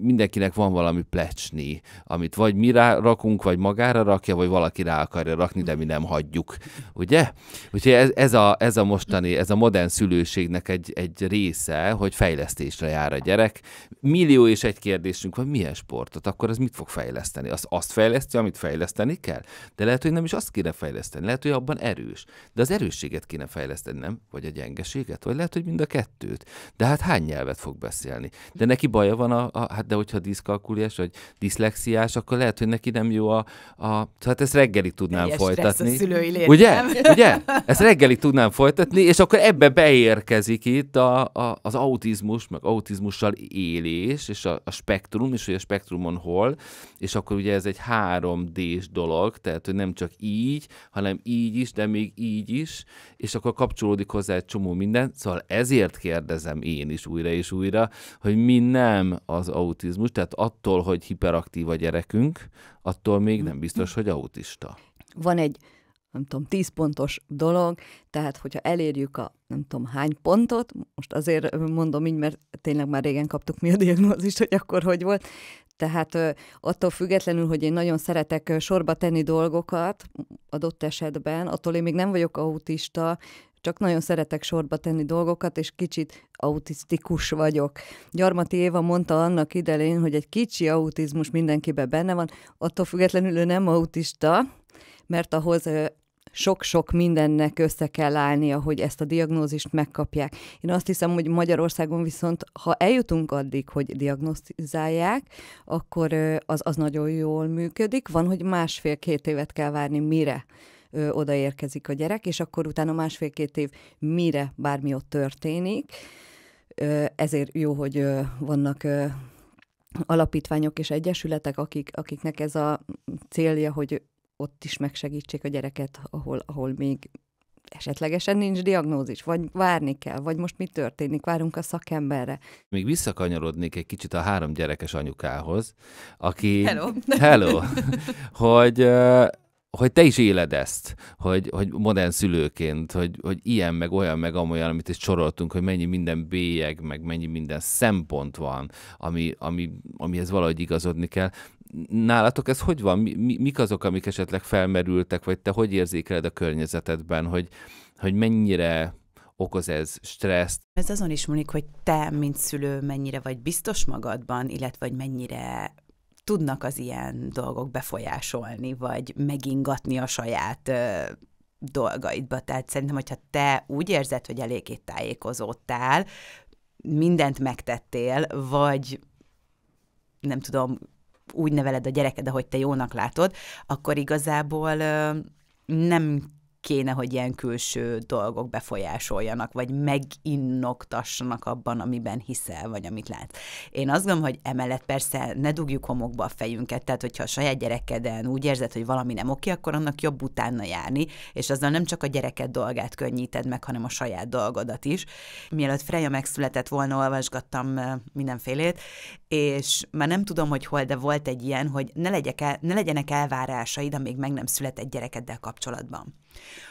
mindenkinek van valami plecsni, amit vagy mi rá rakunk, vagy magára rakja, vagy valaki rá akarja rakni, de mi nem hagyjuk. Ugye? ugye? Úgyhogy ez, ez, a, ez a mostani, ez a modern szülőségnek egy, egy része, hogy fejlesztésre jár a gyerek. Millió és egy kérdésünk van, milyen sportot, akkor az mit fog fejleszteni? Az azt fejleszti, amit fejleszteni kell? De lehet, hogy nem is azt kéne fejleszteni, lehet, hogy abban erős. De az erősséget kéne fejleszteni, nem? Vagy a gyengeséget? Vagy lehet, hogy mind a kettőt. De hát hány nyelvet fog beszélni? De neki baja van a, a hát de hogyha diszkalkuliás, vagy diszlexiás, akkor lehet, hogy neki nem jó a, a hát ezt reggelig tudnám szülői folytatni. Ugye? Ugye? Ezt reggelig tudnám folytatni, és akkor ebbe beérkezik itt a, a, az autizmus, meg autizmussal élés, és a, a spektrum, és hogy a spektrumon hol, és akkor ugye ez egy 3D-s dolog, tehát hogy nem csak így, hanem így is, de még így is, és akkor kapcsolódik hozzá egy csomó minden, szóval ezért kérdezem én is újra és újra, hogy mi nem az autizmus, tehát attól, hogy hiperaktív a gyerekünk, attól még nem biztos, hogy autista. Van egy nem tudom, tíz pontos dolog, tehát hogyha elérjük a nem tudom hány pontot, most azért mondom így, mert tényleg már régen kaptuk mi a diagnózist, hogy akkor hogy volt, tehát attól függetlenül, hogy én nagyon szeretek sorba tenni dolgokat adott esetben, attól én még nem vagyok autista, csak nagyon szeretek sorba tenni dolgokat, és kicsit autisztikus vagyok. Gyarmati Éva mondta annak idején, hogy egy kicsi autizmus mindenkiben benne van, attól függetlenül ő nem autista, mert ahhoz sok-sok mindennek össze kell állnia, hogy ezt a diagnózist megkapják. Én azt hiszem, hogy Magyarországon viszont, ha eljutunk addig, hogy diagnosztizálják, akkor az, az nagyon jól működik. Van, hogy másfél-két évet kell várni, mire odaérkezik a gyerek, és akkor utána másfél-két év mire bármi ott történik. ezért jó, hogy vannak alapítványok és egyesületek, akik, akiknek ez a célja, hogy ott is megsegítsék a gyereket, ahol, ahol még esetlegesen nincs diagnózis, vagy várni kell, vagy most mi történik, várunk a szakemberre. Még visszakanyarodnék egy kicsit a három gyerekes anyukához, aki... Hello! Hello! hogy hogy te is éled ezt, hogy, hogy modern szülőként, hogy, hogy ilyen, meg olyan, meg amolyan, amit is soroltunk, hogy mennyi minden bélyeg, meg mennyi minden szempont van, ami, ami, amihez valahogy igazodni kell nálatok ez hogy van? Mi, mi, mik azok, amik esetleg felmerültek, vagy te hogy érzékeled a környezetedben, hogy, hogy mennyire okoz ez stresszt? Ez azon is múlik, hogy te, mint szülő, mennyire vagy biztos magadban, illetve hogy mennyire tudnak az ilyen dolgok befolyásolni, vagy megingatni a saját ö, dolgaidba. Tehát szerintem, hogyha te úgy érzed, hogy eléggé tájékozottál, mindent megtettél, vagy nem tudom, úgy neveled a gyereked, ahogy te jónak látod, akkor igazából nem kéne, hogy ilyen külső dolgok befolyásoljanak, vagy meginnoktassanak abban, amiben hiszel, vagy amit lát. Én azt gondolom, hogy emellett persze ne dugjuk homokba a fejünket, tehát hogyha a saját gyerekeden úgy érzed, hogy valami nem oké, akkor annak jobb utána járni, és azzal nem csak a gyereked dolgát könnyíted meg, hanem a saját dolgodat is. Mielőtt Freja megszületett volna, olvasgattam mindenfélét, és már nem tudom, hogy hol, de volt egy ilyen, hogy ne, legyek el, ne legyenek elvárásaid, amíg meg nem született gyerekeddel kapcsolatban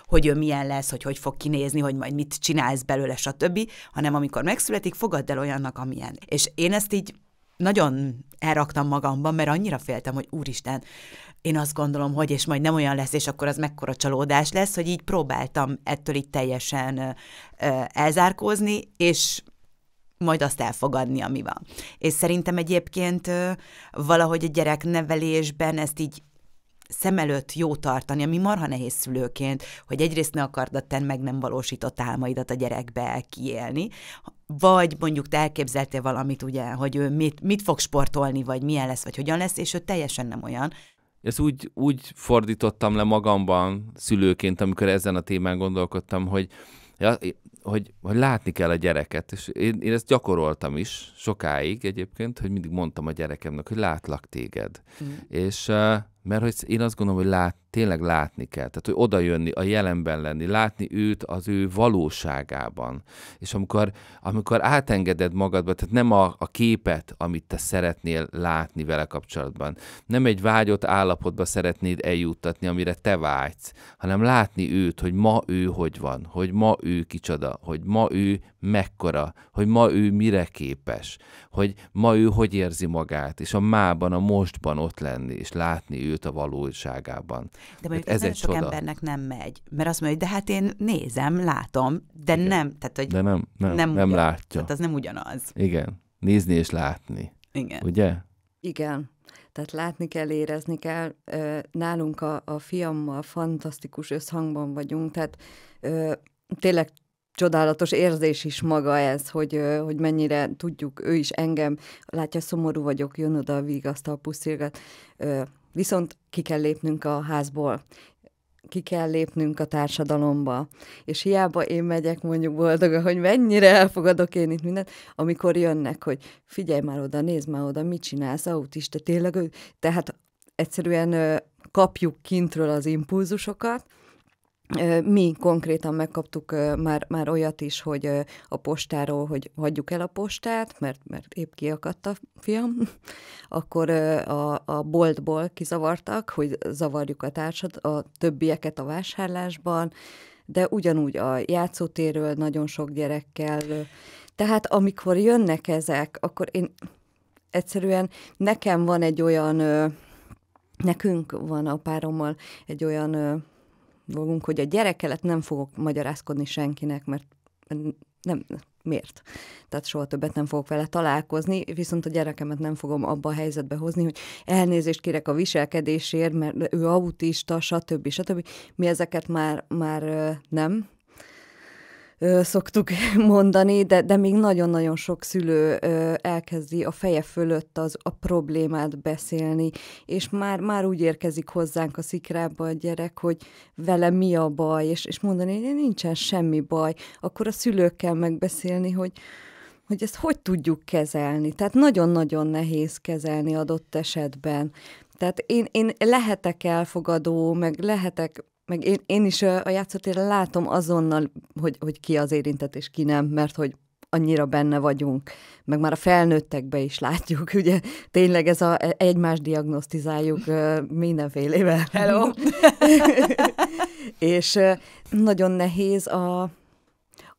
hogy ő milyen lesz, hogy hogy fog kinézni, hogy majd mit csinálsz belőle, stb., hanem amikor megszületik, fogadd el olyannak, amilyen. És én ezt így nagyon elraktam magamban, mert annyira féltem, hogy úristen, én azt gondolom, hogy és majd nem olyan lesz, és akkor az mekkora csalódás lesz, hogy így próbáltam ettől így teljesen elzárkózni, és majd azt elfogadni, ami van. És szerintem egyébként valahogy a gyereknevelésben ezt így szem előtt jó tartani, ami marha nehéz szülőként, hogy egyrészt ne akartad te meg nem valósított álmaidat a gyerekbe kiélni, vagy mondjuk te elképzeltél valamit, ugye, hogy ő mit, mit fog sportolni, vagy milyen lesz, vagy hogyan lesz, és ő teljesen nem olyan. Ezt úgy, úgy fordítottam le magamban szülőként, amikor ezen a témán gondolkodtam, hogy, ja, hogy, hogy látni kell a gyereket, és én, én ezt gyakoroltam is sokáig egyébként, hogy mindig mondtam a gyerekemnek, hogy látlak téged. Mm. És uh, mert hogy én azt gondolom, hogy lát, tényleg látni kell. Tehát, hogy oda jönni, a jelenben lenni, látni őt az ő valóságában. És amikor, amikor átengeded magadba, tehát nem a, a képet, amit te szeretnél látni vele kapcsolatban, nem egy vágyott állapotba szeretnéd eljuttatni, amire te vágysz, hanem látni őt, hogy ma ő hogy van, hogy ma ő kicsoda, hogy ma ő mekkora, hogy ma ő mire képes, hogy ma ő hogy érzi magát, és a mában, a mostban ott lenni, és látni őt a valóságában. De hát mondjuk ez, egy sok csoda. embernek nem megy, mert azt mondja, hogy de hát én nézem, látom, de Igen. nem. Tehát, hogy de nem, nem, nem, nem látja. Tehát az nem ugyanaz. Igen, nézni és látni. Igen. Ugye? Igen. Tehát látni kell, érezni kell. Nálunk a, a fiammal fantasztikus összhangban vagyunk, tehát tényleg csodálatos érzés is maga ez, hogy, hogy mennyire tudjuk, ő is engem, látja, szomorú vagyok, jön oda, vigasztal, puszilgat, Viszont ki kell lépnünk a házból, ki kell lépnünk a társadalomba. És hiába én megyek mondjuk boldog, hogy mennyire elfogadok én itt mindent, amikor jönnek, hogy figyelj már oda, nézd már oda, mit csinálsz, autista, tényleg, tehát egyszerűen kapjuk kintről az impulzusokat, mi konkrétan megkaptuk már, már olyat is, hogy a postáról, hogy hagyjuk el a postát, mert, mert épp kiakadt a fiam, akkor a, a boltból kizavartak, hogy zavarjuk a társad, a többieket a vásárlásban, de ugyanúgy a játszótéről nagyon sok gyerekkel. Tehát amikor jönnek ezek, akkor én egyszerűen nekem van egy olyan, nekünk van a párommal egy olyan dolgunk, hogy a gyerekelet nem fogok magyarázkodni senkinek, mert nem, miért? Tehát soha többet nem fogok vele találkozni, viszont a gyerekemet nem fogom abba a helyzetbe hozni, hogy elnézést kérek a viselkedésért, mert ő autista, stb. stb. Mi ezeket már, már nem szoktuk mondani, de, de még nagyon-nagyon sok szülő elkezdi a feje fölött az, a problémát beszélni, és már, már úgy érkezik hozzánk a szikrába a gyerek, hogy vele mi a baj, és, és mondani, hogy nincsen semmi baj. Akkor a szülőkkel megbeszélni, hogy hogy ezt hogy tudjuk kezelni. Tehát nagyon-nagyon nehéz kezelni adott esetben. Tehát én, én lehetek elfogadó, meg lehetek meg én, én is a játszótére látom azonnal, hogy, hogy ki az érintett és ki nem, mert hogy annyira benne vagyunk, meg már a felnőttekbe is látjuk, ugye tényleg ez a e, egymást diagnosztizáljuk mindenfélével. Hello! és nagyon nehéz a,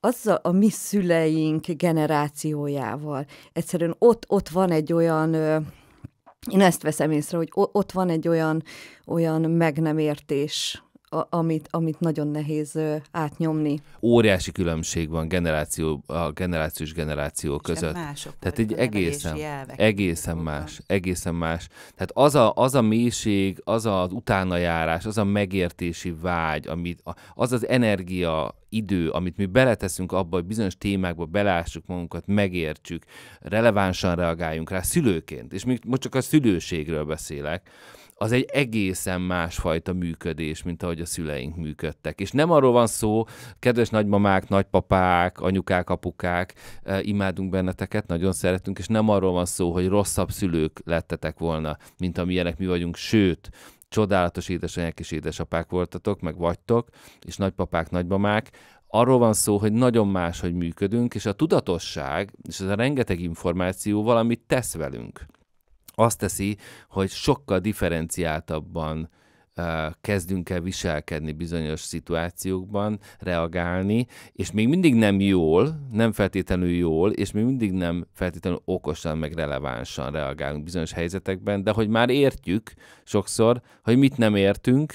a, a mi szüleink generációjával. Egyszerűen ott, ott van egy olyan, én ezt veszem észre, hogy ott van egy olyan, olyan meg nem értés amit, amit nagyon nehéz átnyomni. Óriási különbség van generáció, a generációs generáció között. Mások Tehát egy egészen, egészen más, egészen más. Tehát az a, az a mélység, az az utánajárás, az a megértési vágy, amit, az az energia, idő, amit mi beleteszünk abba, hogy bizonyos témákba belássuk magunkat, megértsük, relevánsan reagáljunk rá szülőként, és még most csak a szülőségről beszélek, az egy egészen másfajta működés, mint ahogy a szüleink működtek. És nem arról van szó, kedves nagymamák, nagypapák, anyukák, apukák, e, imádunk benneteket, nagyon szeretünk, és nem arról van szó, hogy rosszabb szülők lettetek volna, mint amilyenek mi vagyunk, sőt, csodálatos édesanyák és édesapák voltatok, meg vagytok, és nagypapák, nagymamák, arról van szó, hogy nagyon más, hogy működünk, és a tudatosság és ez a rengeteg információ valamit tesz velünk azt teszi, hogy sokkal differenciáltabban kezdünk el viselkedni bizonyos szituációkban, reagálni, és még mindig nem jól, nem feltétlenül jól, és még mindig nem feltétlenül okosan, meg relevánsan reagálunk bizonyos helyzetekben, de hogy már értjük sokszor, hogy mit nem értünk,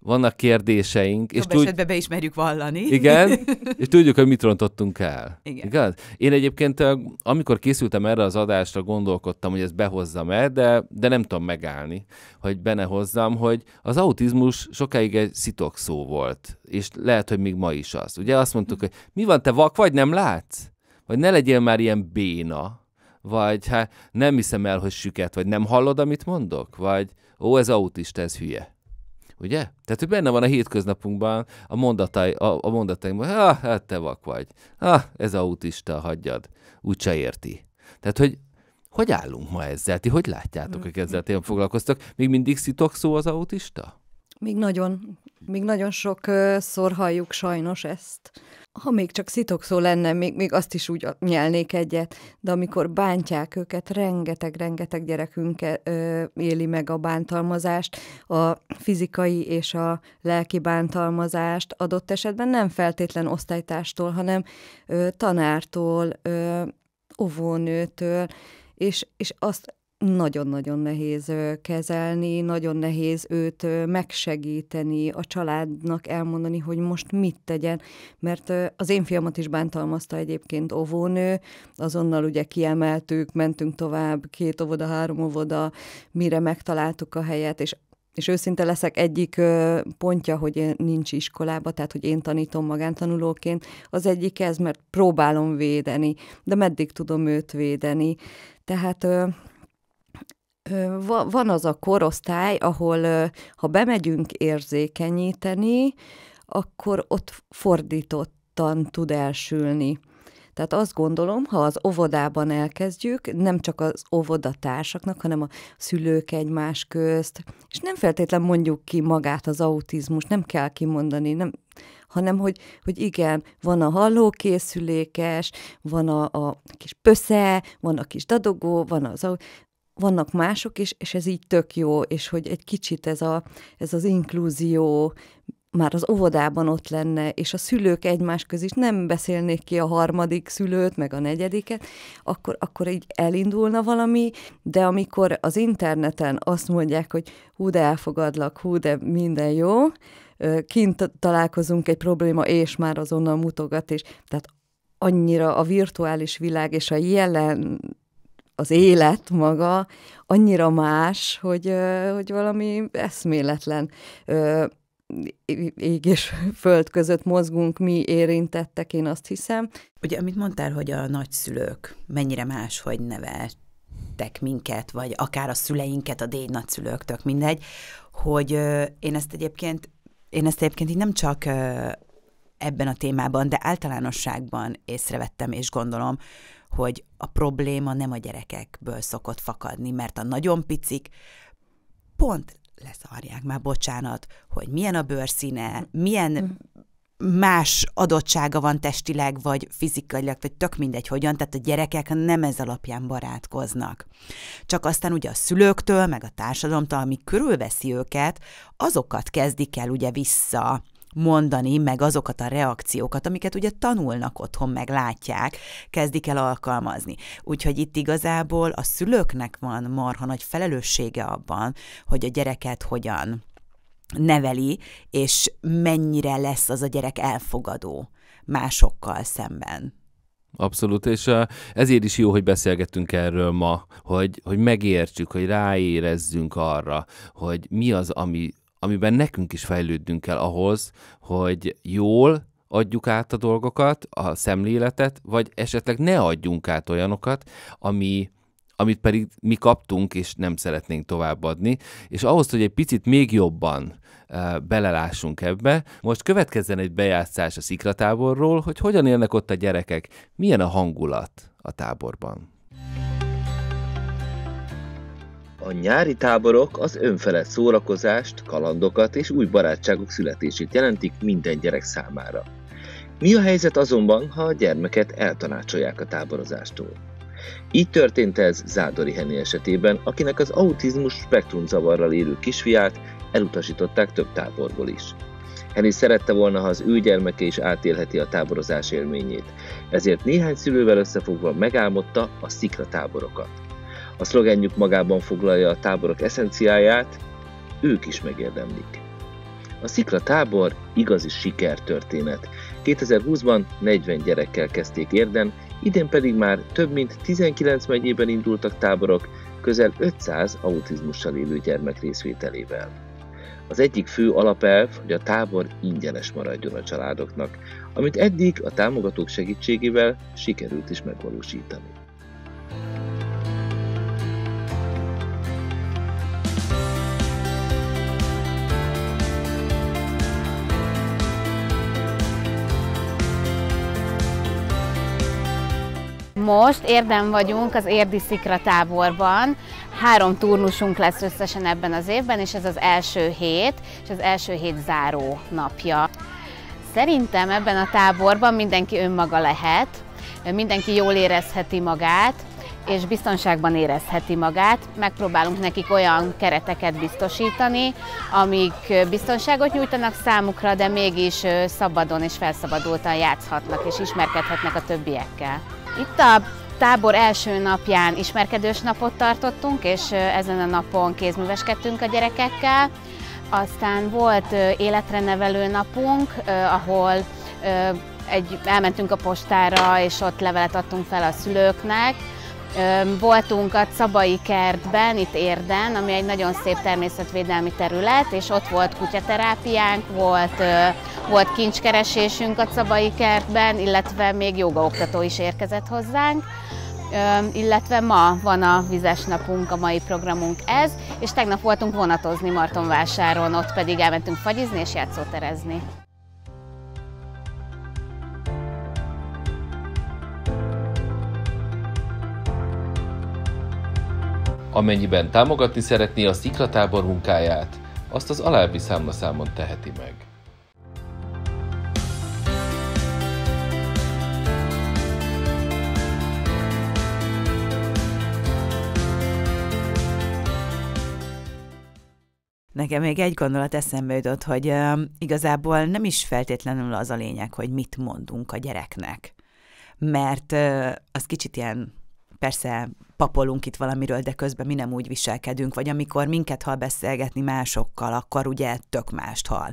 vannak kérdéseink. Jobb és tud... esetben beismerjük vallani. Igen, és tudjuk, hogy mit rontottunk el. Igen. Igaz? Én egyébként, amikor készültem erre az adásra, gondolkodtam, hogy ezt behozzam el, de, de nem tudom megállni, hogy benne hozzam, hogy az autizmus sokáig egy szó volt, és lehet, hogy még ma is az. Ugye azt mondtuk, hogy mi van, te vak vagy, nem látsz? Vagy ne legyél már ilyen béna, vagy hát nem hiszem el, hogy süket, vagy nem hallod, amit mondok, vagy ó, ez autista, ez hülye. Ugye? Tehát, hogy benne van a hétköznapunkban a, mondatai, a, a mondataimban, ah, hát te vak vagy, ah, ez autista, hagyjad, úgyse érti. Tehát, hogy hogy állunk ma ezzel? Ti hogy látjátok, hogy ezzel tényleg foglalkoztak? Még mindig szitok szó az autista? Még nagyon, még nagyon sokszor halljuk sajnos ezt ha még csak szitokszó lenne, még, még azt is úgy nyelnék egyet, de amikor bántják őket, rengeteg-rengeteg gyerekünk e, éli meg a bántalmazást, a fizikai és a lelki bántalmazást adott esetben nem feltétlen osztálytástól, hanem ö, tanártól, ö, óvónőtől, és, és azt nagyon-nagyon nehéz kezelni, nagyon nehéz őt megsegíteni, a családnak elmondani, hogy most mit tegyen, mert az én fiamat is bántalmazta egyébként óvónő, azonnal ugye kiemeltük, mentünk tovább, két óvoda, három óvoda, mire megtaláltuk a helyet, és és őszinte leszek egyik pontja, hogy nincs iskolába, tehát hogy én tanítom magántanulóként, az egyik ez, mert próbálom védeni, de meddig tudom őt védeni. Tehát van az a korosztály, ahol ha bemegyünk érzékenyíteni, akkor ott fordítottan tud elsülni. Tehát azt gondolom, ha az óvodában elkezdjük, nem csak az óvodatársaknak, hanem a szülők egymás közt, és nem feltétlen mondjuk ki magát az autizmus, nem kell kimondani, nem, hanem hogy, hogy igen, van a hallókészülékes, van a, a kis pösze, van a kis dadogó, van az, vannak mások is, és ez így tök jó, és hogy egy kicsit ez, a, ez az inkluzió már az óvodában ott lenne, és a szülők egymás köz is nem beszélnék ki a harmadik szülőt, meg a negyediket, akkor, akkor így elindulna valami, de amikor az interneten azt mondják, hogy hú, de elfogadlak, hú, de minden jó, kint találkozunk egy probléma, és már azonnal mutogat, és tehát annyira a virtuális világ és a jelen az élet maga annyira más, hogy, hogy valami eszméletlen ég és föld között mozgunk, mi érintettek, én azt hiszem. Ugye, amit mondtál, hogy a nagyszülők mennyire máshogy neveltek minket, vagy akár a szüleinket, a déd nagyszülőktök, mindegy, hogy én ezt egyébként, én ezt egyébként így nem csak ebben a témában, de általánosságban észrevettem, és gondolom, hogy a probléma nem a gyerekekből szokott fakadni, mert a nagyon picik pont leszarják már, bocsánat, hogy milyen a bőrszíne, milyen mm. más adottsága van testileg, vagy fizikailag, vagy tök mindegy hogyan, tehát a gyerekek nem ez alapján barátkoznak. Csak aztán ugye a szülőktől, meg a társadalomtól, ami körülveszi őket, azokat kezdik el ugye vissza mondani, meg azokat a reakciókat, amiket ugye tanulnak otthon, meg látják, kezdik el alkalmazni. Úgyhogy itt igazából a szülőknek van marha nagy felelőssége abban, hogy a gyereket hogyan neveli, és mennyire lesz az a gyerek elfogadó másokkal szemben. Abszolút, és eh, ezért is jó, hogy beszélgettünk erről ma, hogy, hogy megértsük, hogy ráérezzünk arra, hogy mi az, ami amiben nekünk is fejlődnünk kell ahhoz, hogy jól adjuk át a dolgokat, a szemléletet, vagy esetleg ne adjunk át olyanokat, ami, amit pedig mi kaptunk, és nem szeretnénk továbbadni. És ahhoz, hogy egy picit még jobban uh, belelássunk ebbe, most következzen egy bejátszás a sziklatáborról, hogy hogyan élnek ott a gyerekek, milyen a hangulat a táborban. A nyári táborok az önfelett szórakozást, kalandokat és új barátságok születését jelentik minden gyerek számára. Mi a helyzet azonban, ha a gyermeket eltanácsolják a táborozástól? Így történt ez Zádori Henni esetében, akinek az autizmus spektrum zavarral élő kisfiát elutasították több táborból is. Henny szerette volna, ha az ő gyermeke is átélheti a táborozás élményét, ezért néhány szülővel összefogva megálmodta a szikra táborokat. A szlogenjük magában foglalja a táborok eszenciáját, ők is megérdemlik. A Szikla tábor igazi sikertörténet. 2020-ban 40 gyerekkel kezdték érden, idén pedig már több mint 19 megyében indultak táborok, közel 500 autizmussal élő gyermek részvételével. Az egyik fő alapelv, hogy a tábor ingyenes maradjon a családoknak, amit eddig a támogatók segítségével sikerült is megvalósítani. Most érdem vagyunk az érdi szikra táborban. Három turnusunk lesz összesen ebben az évben, és ez az első hét, és az első hét záró napja. Szerintem ebben a táborban mindenki önmaga lehet, mindenki jól érezheti magát, és biztonságban érezheti magát. Megpróbálunk nekik olyan kereteket biztosítani, amik biztonságot nyújtanak számukra, de mégis szabadon és felszabadultan játszhatnak és ismerkedhetnek a többiekkel. Itt a tábor első napján ismerkedős napot tartottunk, és ezen a napon kézműveskedtünk a gyerekekkel. Aztán volt életre nevelő napunk, ahol egy, elmentünk a postára, és ott levelet adtunk fel a szülőknek, voltunk a Szabai kertben, itt Érden, ami egy nagyon szép természetvédelmi terület, és ott volt kutyaterápiánk, volt, volt kincskeresésünk a Szabai kertben, illetve még jogaoktató is érkezett hozzánk illetve ma van a vizes napunk, a mai programunk ez, és tegnap voltunk vonatozni Martonvásáron, ott pedig elmentünk fagyizni és játszóterezni. Amennyiben támogatni szeretné a sziklatábor munkáját, azt az alábbi számlaszámon teheti meg. Nekem még egy gondolat eszembe jutott, hogy uh, igazából nem is feltétlenül az a lényeg, hogy mit mondunk a gyereknek. Mert uh, az kicsit ilyen, persze papolunk itt valamiről, de közben mi nem úgy viselkedünk, vagy amikor minket hall beszélgetni másokkal, akkor ugye tök mást hall.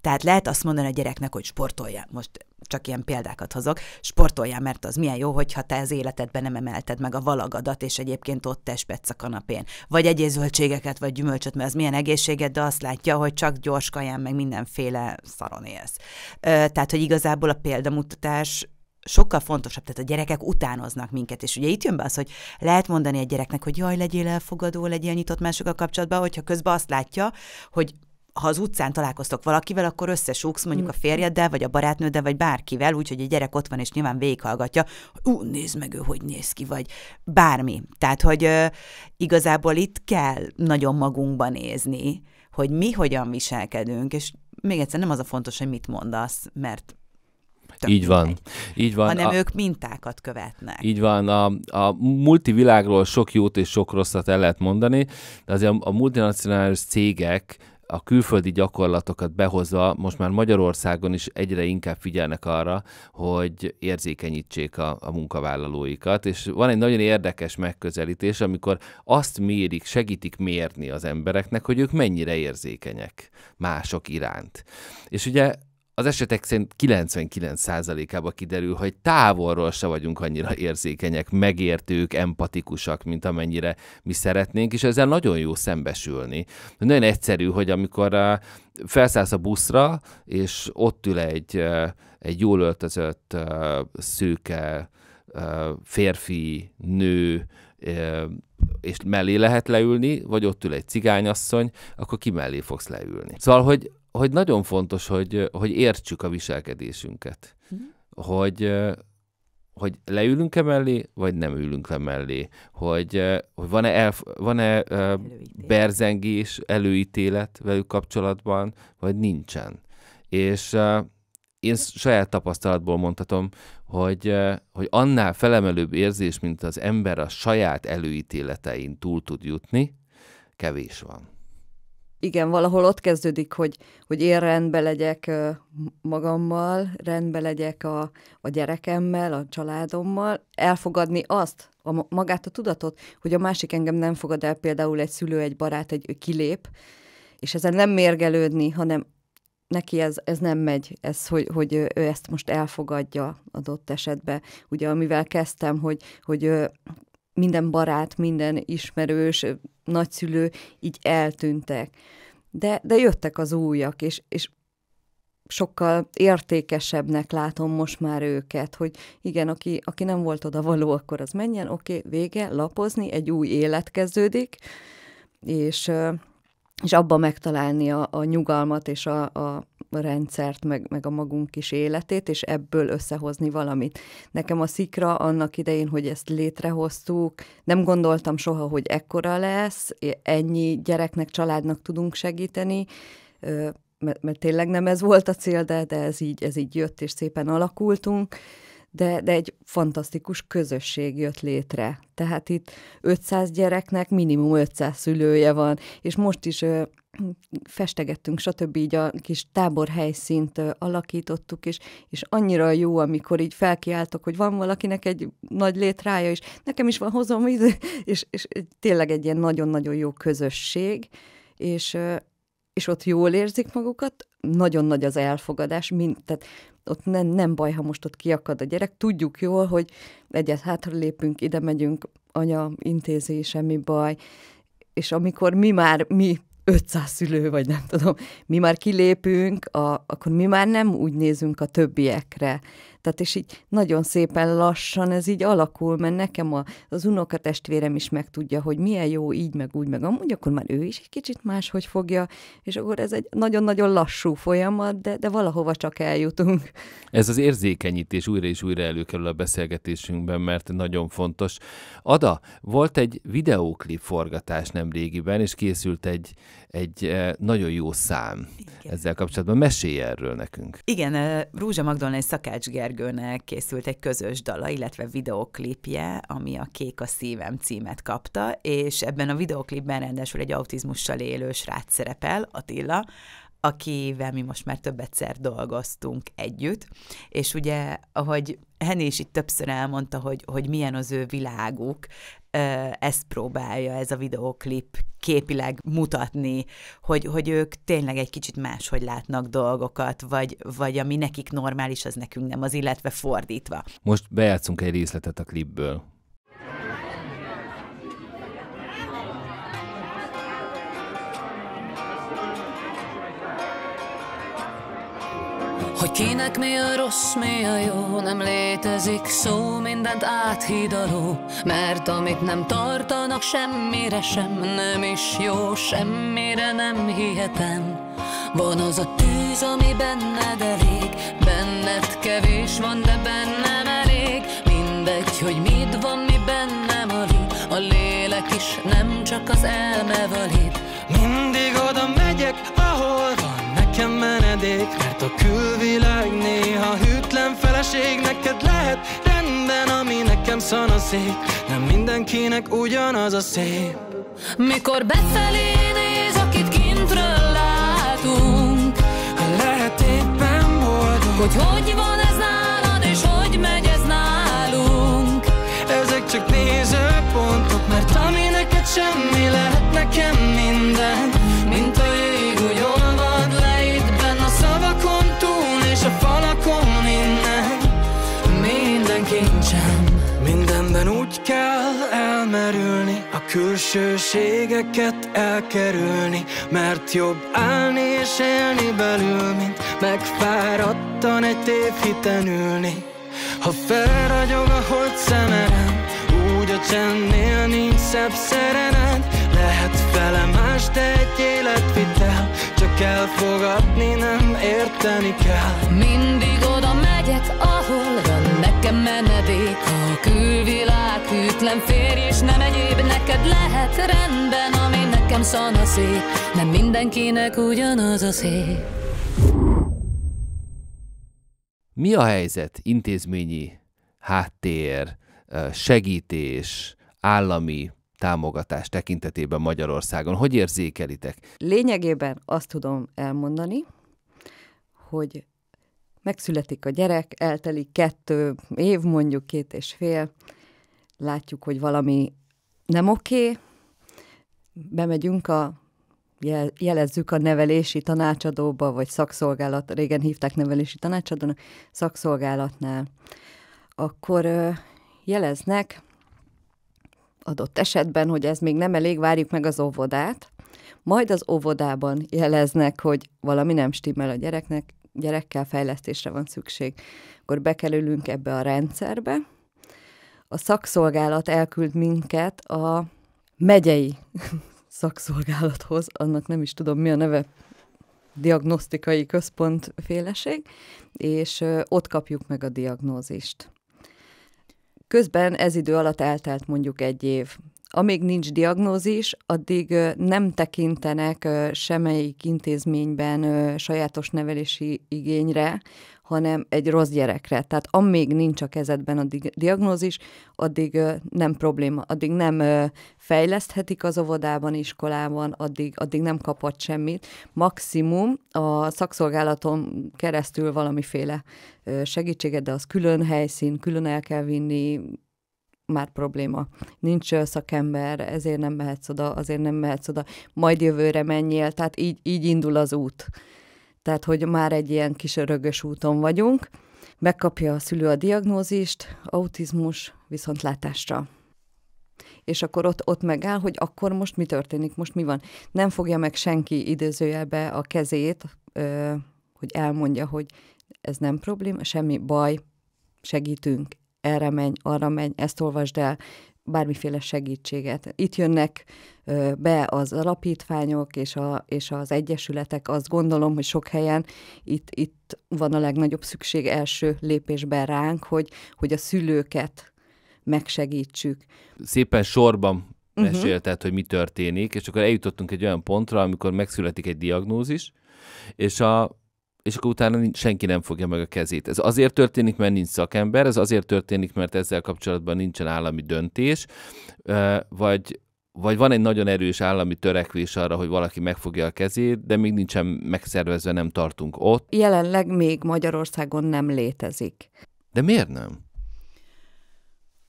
Tehát lehet azt mondani a gyereknek, hogy sportolja. Most csak ilyen példákat hozok, sportoljál, mert az milyen jó, hogyha te az életedben nem emelted meg a valagadat, és egyébként ott testbetsz a kanapén. Vagy egyéb zöldségeket, vagy gyümölcsöt, mert az milyen egészséged, de azt látja, hogy csak gyors kaján, meg mindenféle szaron élsz. Ö, tehát, hogy igazából a példamutatás sokkal fontosabb, tehát a gyerekek utánoznak minket, és ugye itt jön be az, hogy lehet mondani egy gyereknek, hogy jaj, legyél elfogadó, legyél nyitott másokkal kapcsolatban, hogyha közben azt látja, hogy ha az utcán találkoztok valakivel, akkor összesúgsz mondjuk a mm. férjeddel, vagy a barátnőddel, vagy bárkivel, úgyhogy egy gyerek ott van, és nyilván végighallgatja, ú, nézd meg ő, hogy néz ki, vagy bármi. Tehát, hogy ö, igazából itt kell nagyon magunkba nézni, hogy mi hogyan viselkedünk, és még egyszer nem az a fontos, hogy mit mondasz, mert tök Így mindegy. van. Így van. Hanem a, ők mintákat követnek. Így van. A, a multivilágról sok jót és sok rosszat el lehet mondani, de azért a, a multinacionális cégek a külföldi gyakorlatokat behozva most már Magyarországon is egyre inkább figyelnek arra, hogy érzékenyítsék a, a munkavállalóikat, és van egy nagyon érdekes megközelítés, amikor azt mérik, segítik mérni az embereknek, hogy ők mennyire érzékenyek mások iránt. És ugye az esetek szerint 99%-ába kiderül, hogy távolról se vagyunk annyira érzékenyek, megértők, empatikusak, mint amennyire mi szeretnénk, és ezzel nagyon jó szembesülni. Nagyon egyszerű, hogy amikor eh, felszállsz a buszra, és ott ül egy, eh, egy jól öltözött eh, szőke, férfi, nő, és mellé lehet leülni, vagy ott ül egy cigányasszony, akkor ki mellé fogsz leülni. Szóval, hogy hogy nagyon fontos, hogy, hogy értsük a viselkedésünket. Hm. Hogy, hogy leülünk-e mellé, vagy nem ülünk le mellé, hogy, hogy van-e, elf, van-e uh, berzengés, előítélet velük kapcsolatban, vagy nincsen. És uh, én saját tapasztalatból mondhatom, hogy, uh, hogy annál felemelőbb érzés, mint az ember a saját előítéletein túl tud jutni, kevés van igen, valahol ott kezdődik, hogy, hogy én rendben legyek magammal, rendben legyek a, a gyerekemmel, a családommal, elfogadni azt, a, magát a tudatot, hogy a másik engem nem fogad el, például egy szülő, egy barát, egy kilép, és ezen nem mérgelődni, hanem neki ez, ez nem megy, ez, hogy, hogy ő ezt most elfogadja adott esetben. Ugye, amivel kezdtem, hogy, hogy minden barát, minden ismerős, nagyszülő így eltűntek. De, de jöttek az újak, és, és sokkal értékesebbnek látom most már őket, hogy igen, aki, aki nem volt oda való, akkor az menjen, oké, okay, vége, lapozni, egy új élet kezdődik, és és abban megtalálni a, a nyugalmat és a, a rendszert, meg, meg a magunk kis életét, és ebből összehozni valamit. Nekem a szikra annak idején, hogy ezt létrehoztuk, nem gondoltam soha, hogy ekkora lesz, ennyi gyereknek, családnak tudunk segíteni, mert, mert tényleg nem ez volt a cél, de, de ez, így, ez így jött, és szépen alakultunk de, de egy fantasztikus közösség jött létre. Tehát itt 500 gyereknek minimum 500 szülője van, és most is ö, festegettünk, stb. így a kis táborhelyszínt ö, alakítottuk, és, és annyira jó, amikor így felkiáltok, hogy van valakinek egy nagy létrája, és nekem is van hozom, és, és, és tényleg egy ilyen nagyon-nagyon jó közösség, és, ö, és ott jól érzik magukat, nagyon nagy az elfogadás, mind, tehát ott nem, nem baj, ha most ott kiakad a gyerek. Tudjuk jól, hogy egyet hátra lépünk, ide megyünk, anya intézi, semmi baj. És amikor mi már, mi 500 szülő, vagy nem tudom, mi már kilépünk, a, akkor mi már nem úgy nézünk a többiekre. Tehát és így nagyon szépen lassan ez így alakul, mert nekem a, az unokatestvérem is megtudja, hogy milyen jó így, meg úgy, meg amúgy, akkor már ő is egy kicsit máshogy fogja, és akkor ez egy nagyon-nagyon lassú folyamat, de, de valahova csak eljutunk. Ez az érzékenyítés újra és újra előkerül a beszélgetésünkben, mert nagyon fontos. Ada, volt egy videóklip forgatás nem régiben, és készült egy, egy eh, nagyon jó szám Igen. ezzel kapcsolatban. Mesélj erről nekünk. Igen, eh, Rúzsa Magdolna és Szakács Gergő Gergőnek készült egy közös dala, illetve videoklipje, ami a Kék a szívem címet kapta, és ebben a videoklipben rendesül egy autizmussal élő srác szerepel, Attila, akivel mi most már több egyszer dolgoztunk együtt, és ugye, ahogy Henny is itt többször elmondta, hogy, hogy milyen az ő világuk, ezt próbálja ez a videóklip képileg mutatni, hogy, hogy ők tényleg egy kicsit máshogy látnak dolgokat, vagy, vagy ami nekik normális, az nekünk nem az, illetve fordítva. Most bejátszunk egy részletet a klipből. Hogy kinek mi a rossz, mi a jó Nem létezik szó, mindent áthidaló Mert amit nem tartanak semmire sem Nem is jó, semmire nem hihetem Van az a tűz, ami benned elég Benned kevés van, de bennem elég Mindegy, hogy mit van, mi bennem alig A lélek is nem csak az elme vali. ajándék Mert a külvilág néha hűtlen feleség Neked lehet rendben, ami nekem szanaszék Nem mindenkinek ugyanaz a szép Mikor befelé néz, akit kintről látunk lehet éppen boldog Hogy hogy van ez nálad és hogy megy ez nálunk Ezek csak nézőpontok, mert ami neked semmi külsőségeket elkerülni Mert jobb állni és élni belül, mint megfáradtan egy tévhiten ülni Ha felragyog a hold szemeren, úgy a csendnél nincs szebb szerenet Lehet fele más, de egy életvitel Csak elfogadni nem érteni kell Mindig oda megyek, ahol Nekem menedék a külvilág hűtlen férj És nem egyéb neked lehet rendben Ami nekem szép Nem mindenkinek ugyanaz a szép Mi a helyzet intézményi háttér, segítés, állami támogatás tekintetében Magyarországon? Hogy érzékelitek? Lényegében azt tudom elmondani, hogy megszületik a gyerek, eltelik kettő év, mondjuk két és fél, látjuk, hogy valami nem oké, okay. bemegyünk a jelezzük a nevelési tanácsadóba, vagy szakszolgálat, régen hívták nevelési tanácsadónak, szakszolgálatnál, akkor jeleznek adott esetben, hogy ez még nem elég, várjuk meg az óvodát, majd az óvodában jeleznek, hogy valami nem stimmel a gyereknek, gyerekkel fejlesztésre van szükség, akkor bekerülünk ebbe a rendszerbe. A szakszolgálat elküld minket a megyei szakszolgálathoz, annak nem is tudom mi a neve, diagnosztikai központ féleség, és ott kapjuk meg a diagnózist. Közben ez idő alatt eltelt mondjuk egy év, amíg nincs diagnózis, addig nem tekintenek semmelyik intézményben sajátos nevelési igényre, hanem egy rossz gyerekre. Tehát amíg nincs a kezedben a diagnózis, addig nem probléma, addig nem fejleszthetik az óvodában, iskolában, addig, addig nem kaphat semmit. Maximum a szakszolgálaton keresztül valamiféle segítséget, de az külön helyszín, külön el kell vinni, már probléma. Nincs szakember, ezért nem mehetsz oda, azért nem mehetsz oda, majd jövőre menjél, tehát így, így indul az út. Tehát, hogy már egy ilyen kis örögös úton vagyunk. Megkapja a szülő a diagnózist, autizmus viszontlátásra. És akkor ott, ott megáll, hogy akkor most mi történik, most mi van. Nem fogja meg senki időzőjelbe a kezét, hogy elmondja, hogy ez nem probléma, semmi baj, segítünk, erre menj, arra menj, ezt olvasd el, bármiféle segítséget. Itt jönnek be az alapítványok és, a, és az egyesületek, azt gondolom, hogy sok helyen itt, itt van a legnagyobb szükség első lépésben ránk, hogy, hogy a szülőket megsegítsük. Szépen sorban mhm. mesélted, uh-huh. hogy mi történik, és akkor eljutottunk egy olyan pontra, amikor megszületik egy diagnózis, és a és akkor utána senki nem fogja meg a kezét. Ez azért történik, mert nincs szakember, ez azért történik, mert ezzel kapcsolatban nincsen állami döntés, vagy, vagy van egy nagyon erős állami törekvés arra, hogy valaki megfogja a kezét, de még nincsen megszervezve, nem tartunk ott. Jelenleg még Magyarországon nem létezik. De miért nem?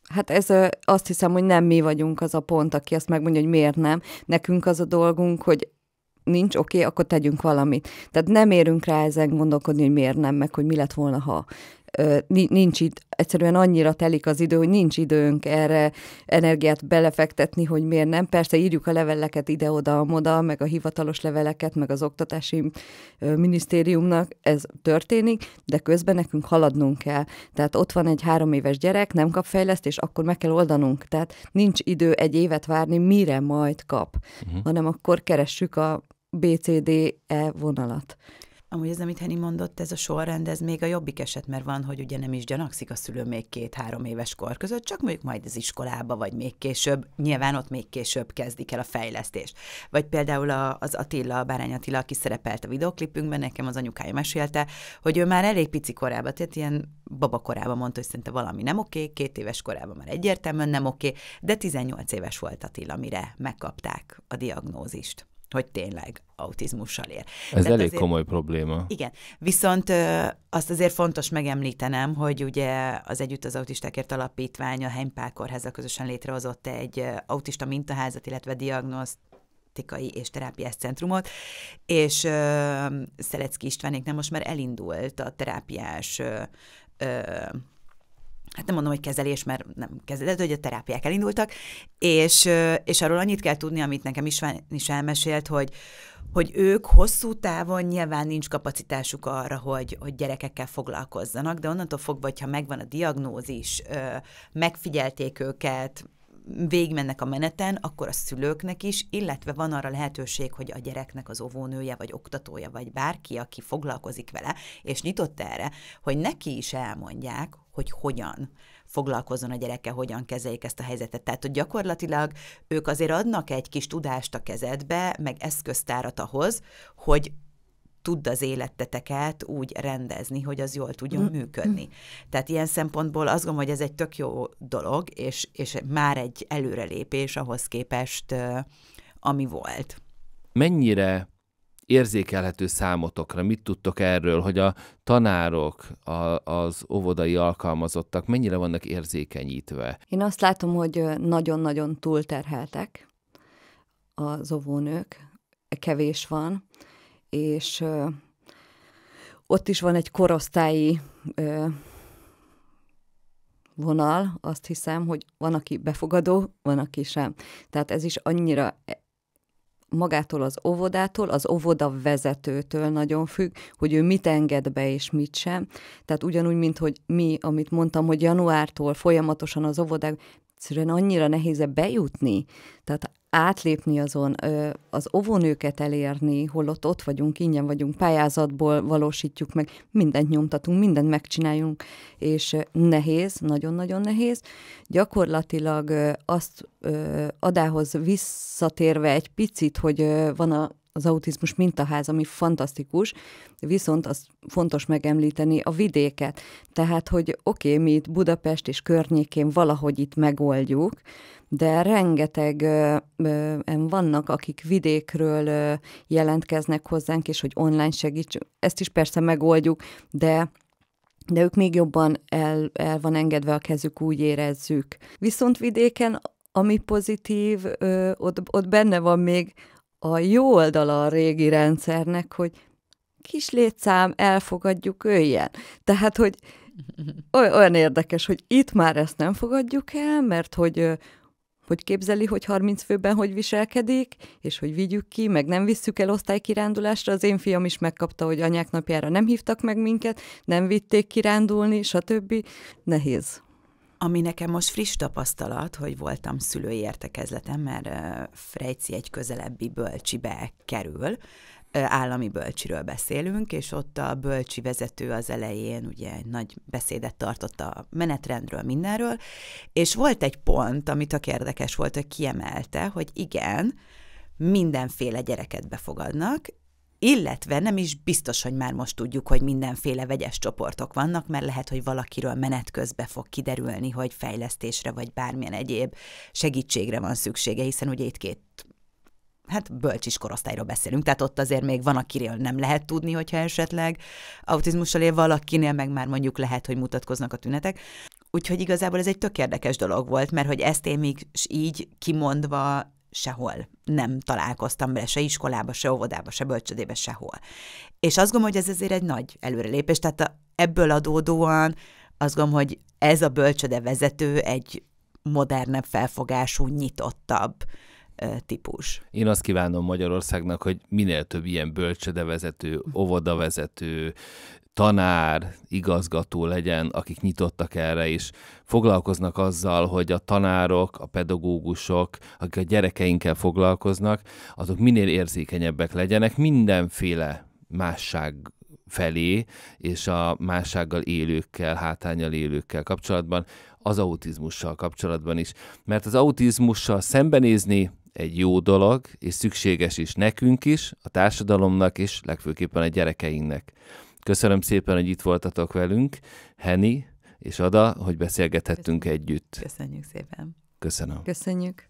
Hát ez azt hiszem, hogy nem mi vagyunk az a pont, aki azt megmondja, hogy miért nem. Nekünk az a dolgunk, hogy nincs, oké, okay, akkor tegyünk valamit. Tehát nem érünk rá ezen gondolkodni, hogy miért nem, meg hogy mi lett volna, ha nincs itt, egyszerűen annyira telik az idő, hogy nincs időnk erre energiát belefektetni, hogy miért nem. Persze írjuk a leveleket ide-oda, moda, meg a hivatalos leveleket, meg az oktatási minisztériumnak, ez történik, de közben nekünk haladnunk kell. Tehát ott van egy három éves gyerek, nem kap fejlesztést, akkor meg kell oldanunk. Tehát nincs idő egy évet várni, mire majd kap, uh-huh. hanem akkor keressük a BCDE vonalat. Amúgy ez, amit Henny mondott, ez a sorrend, ez még a jobbik eset, mert van, hogy ugye nem is gyanakszik a szülő még két-három éves kor között, csak mondjuk majd az iskolába, vagy még később, nyilván ott még később kezdik el a fejlesztés. Vagy például a, az Attila, a Bárány Attila, aki szerepelt a videoklipünkben, nekem az anyukája mesélte, hogy ő már elég pici korában, tehát ilyen baba korában mondta, hogy szerinte valami nem oké, két éves korában már egyértelműen nem oké, de 18 éves volt Attila, mire megkapták a diagnózist hogy tényleg autizmussal él. Ez Tehát elég azért, komoly probléma. Igen. Viszont ö, azt azért fontos megemlítenem, hogy ugye az Együtt az Autistákért Alapítvány a Heimpál Kórházzal közösen létrehozott egy autista mintaházat, illetve diagnoszt, diagnosztikai és terápiás centrumot, és ö, Szelecki Istvánéknál most már elindult a terápiás ö, ö, hát nem mondom, hogy kezelés, mert nem kezelés, de hogy a terápiák elindultak, és, és arról annyit kell tudni, amit nekem is, is elmesélt, hogy, hogy ők hosszú távon nyilván nincs kapacitásuk arra, hogy, hogy gyerekekkel foglalkozzanak, de onnantól fogva, hogyha megvan a diagnózis, megfigyelték őket, végigmennek a meneten, akkor a szülőknek is, illetve van arra lehetőség, hogy a gyereknek az óvónője, vagy oktatója, vagy bárki, aki foglalkozik vele, és nyitott erre, hogy neki is elmondják, hogy hogyan foglalkozzon a gyereke, hogyan kezeljék ezt a helyzetet. Tehát, hogy gyakorlatilag ők azért adnak egy kis tudást a kezedbe, meg eszköztárat ahhoz, hogy tudd az életeteket úgy rendezni, hogy az jól tudjon mm-hmm. működni. Tehát ilyen szempontból azt gondolom, hogy ez egy tök jó dolog, és, és már egy előrelépés ahhoz képest, ami volt. Mennyire érzékelhető számotokra? Mit tudtok erről, hogy a tanárok, a, az óvodai alkalmazottak mennyire vannak érzékenyítve? Én azt látom, hogy nagyon-nagyon túlterheltek az óvónők, kevés van, és ö, ott is van egy korosztályi ö, vonal, azt hiszem, hogy van, aki befogadó, van, aki sem. Tehát ez is annyira magától az óvodától, az óvoda vezetőtől nagyon függ, hogy ő mit enged be és mit sem. Tehát ugyanúgy, mint hogy mi, amit mondtam, hogy januártól folyamatosan az óvodák, egyszerűen annyira nehéz bejutni. Tehát átlépni azon, az ovonőket elérni, holott ott vagyunk, ingyen vagyunk, pályázatból valósítjuk meg, mindent nyomtatunk, mindent megcsináljunk, és nehéz, nagyon-nagyon nehéz. Gyakorlatilag azt adához visszatérve egy picit, hogy van a az autizmus mintaház, ami fantasztikus, viszont az fontos megemlíteni a vidéket. Tehát, hogy oké, okay, mi itt Budapest és környékén valahogy itt megoldjuk, de rengeteg ö, ö, vannak, akik vidékről ö, jelentkeznek hozzánk, és hogy online segíts, ezt is persze megoldjuk, de de ők még jobban el, el van engedve a kezük, úgy érezzük. Viszont vidéken ami pozitív, ö, ott, ott benne van még a jó oldala a régi rendszernek, hogy kis létszám, elfogadjuk, öljen. Tehát, hogy olyan érdekes, hogy itt már ezt nem fogadjuk el, mert hogy hogy képzeli, hogy 30 főben hogy viselkedik, és hogy vigyük ki, meg nem visszük el osztálykirándulásra. Az én fiam is megkapta, hogy anyák napjára nem hívtak meg minket, nem vitték kirándulni, stb. Nehéz. Ami nekem most friss tapasztalat, hogy voltam szülői értekezleten, mert Frejci egy közelebbi bölcsibe kerül, állami bölcsiről beszélünk, és ott a bölcsi vezető az elején ugye egy nagy beszédet tartott a menetrendről, mindenről, és volt egy pont, amit a érdekes volt, hogy kiemelte, hogy igen, mindenféle gyereket befogadnak, illetve nem is biztos, hogy már most tudjuk, hogy mindenféle vegyes csoportok vannak, mert lehet, hogy valakiről menet közben fog kiderülni, hogy fejlesztésre vagy bármilyen egyéb segítségre van szüksége, hiszen ugye itt két hát bölcsis korosztályról beszélünk, tehát ott azért még van, akiről nem lehet tudni, hogyha esetleg autizmussal él valakinél, meg már mondjuk lehet, hogy mutatkoznak a tünetek. Úgyhogy igazából ez egy tök érdekes dolog volt, mert hogy ezt én még így kimondva sehol. Nem találkoztam vele se iskolába, se óvodába, se bölcsödébe, sehol. És azt gondolom, hogy ez azért egy nagy előrelépés, tehát a, ebből adódóan azt gondolom, hogy ez a bölcsöde vezető egy modernebb felfogású, nyitottabb típus. Én azt kívánom Magyarországnak, hogy minél több ilyen bölcsödevezető, óvodavezető, tanár, igazgató legyen, akik nyitottak erre is. Foglalkoznak azzal, hogy a tanárok, a pedagógusok, akik a gyerekeinkkel foglalkoznak, azok minél érzékenyebbek legyenek mindenféle másság felé, és a mássággal élőkkel, hátányal élőkkel kapcsolatban, az autizmussal kapcsolatban is. Mert az autizmussal szembenézni egy jó dolog, és szükséges is nekünk is, a társadalomnak, is, legfőképpen a gyerekeinknek. Köszönöm szépen, hogy itt voltatok velünk, Heni és Ada, hogy beszélgethettünk Köszönjük. együtt. Köszönjük szépen. Köszönöm. Köszönjük.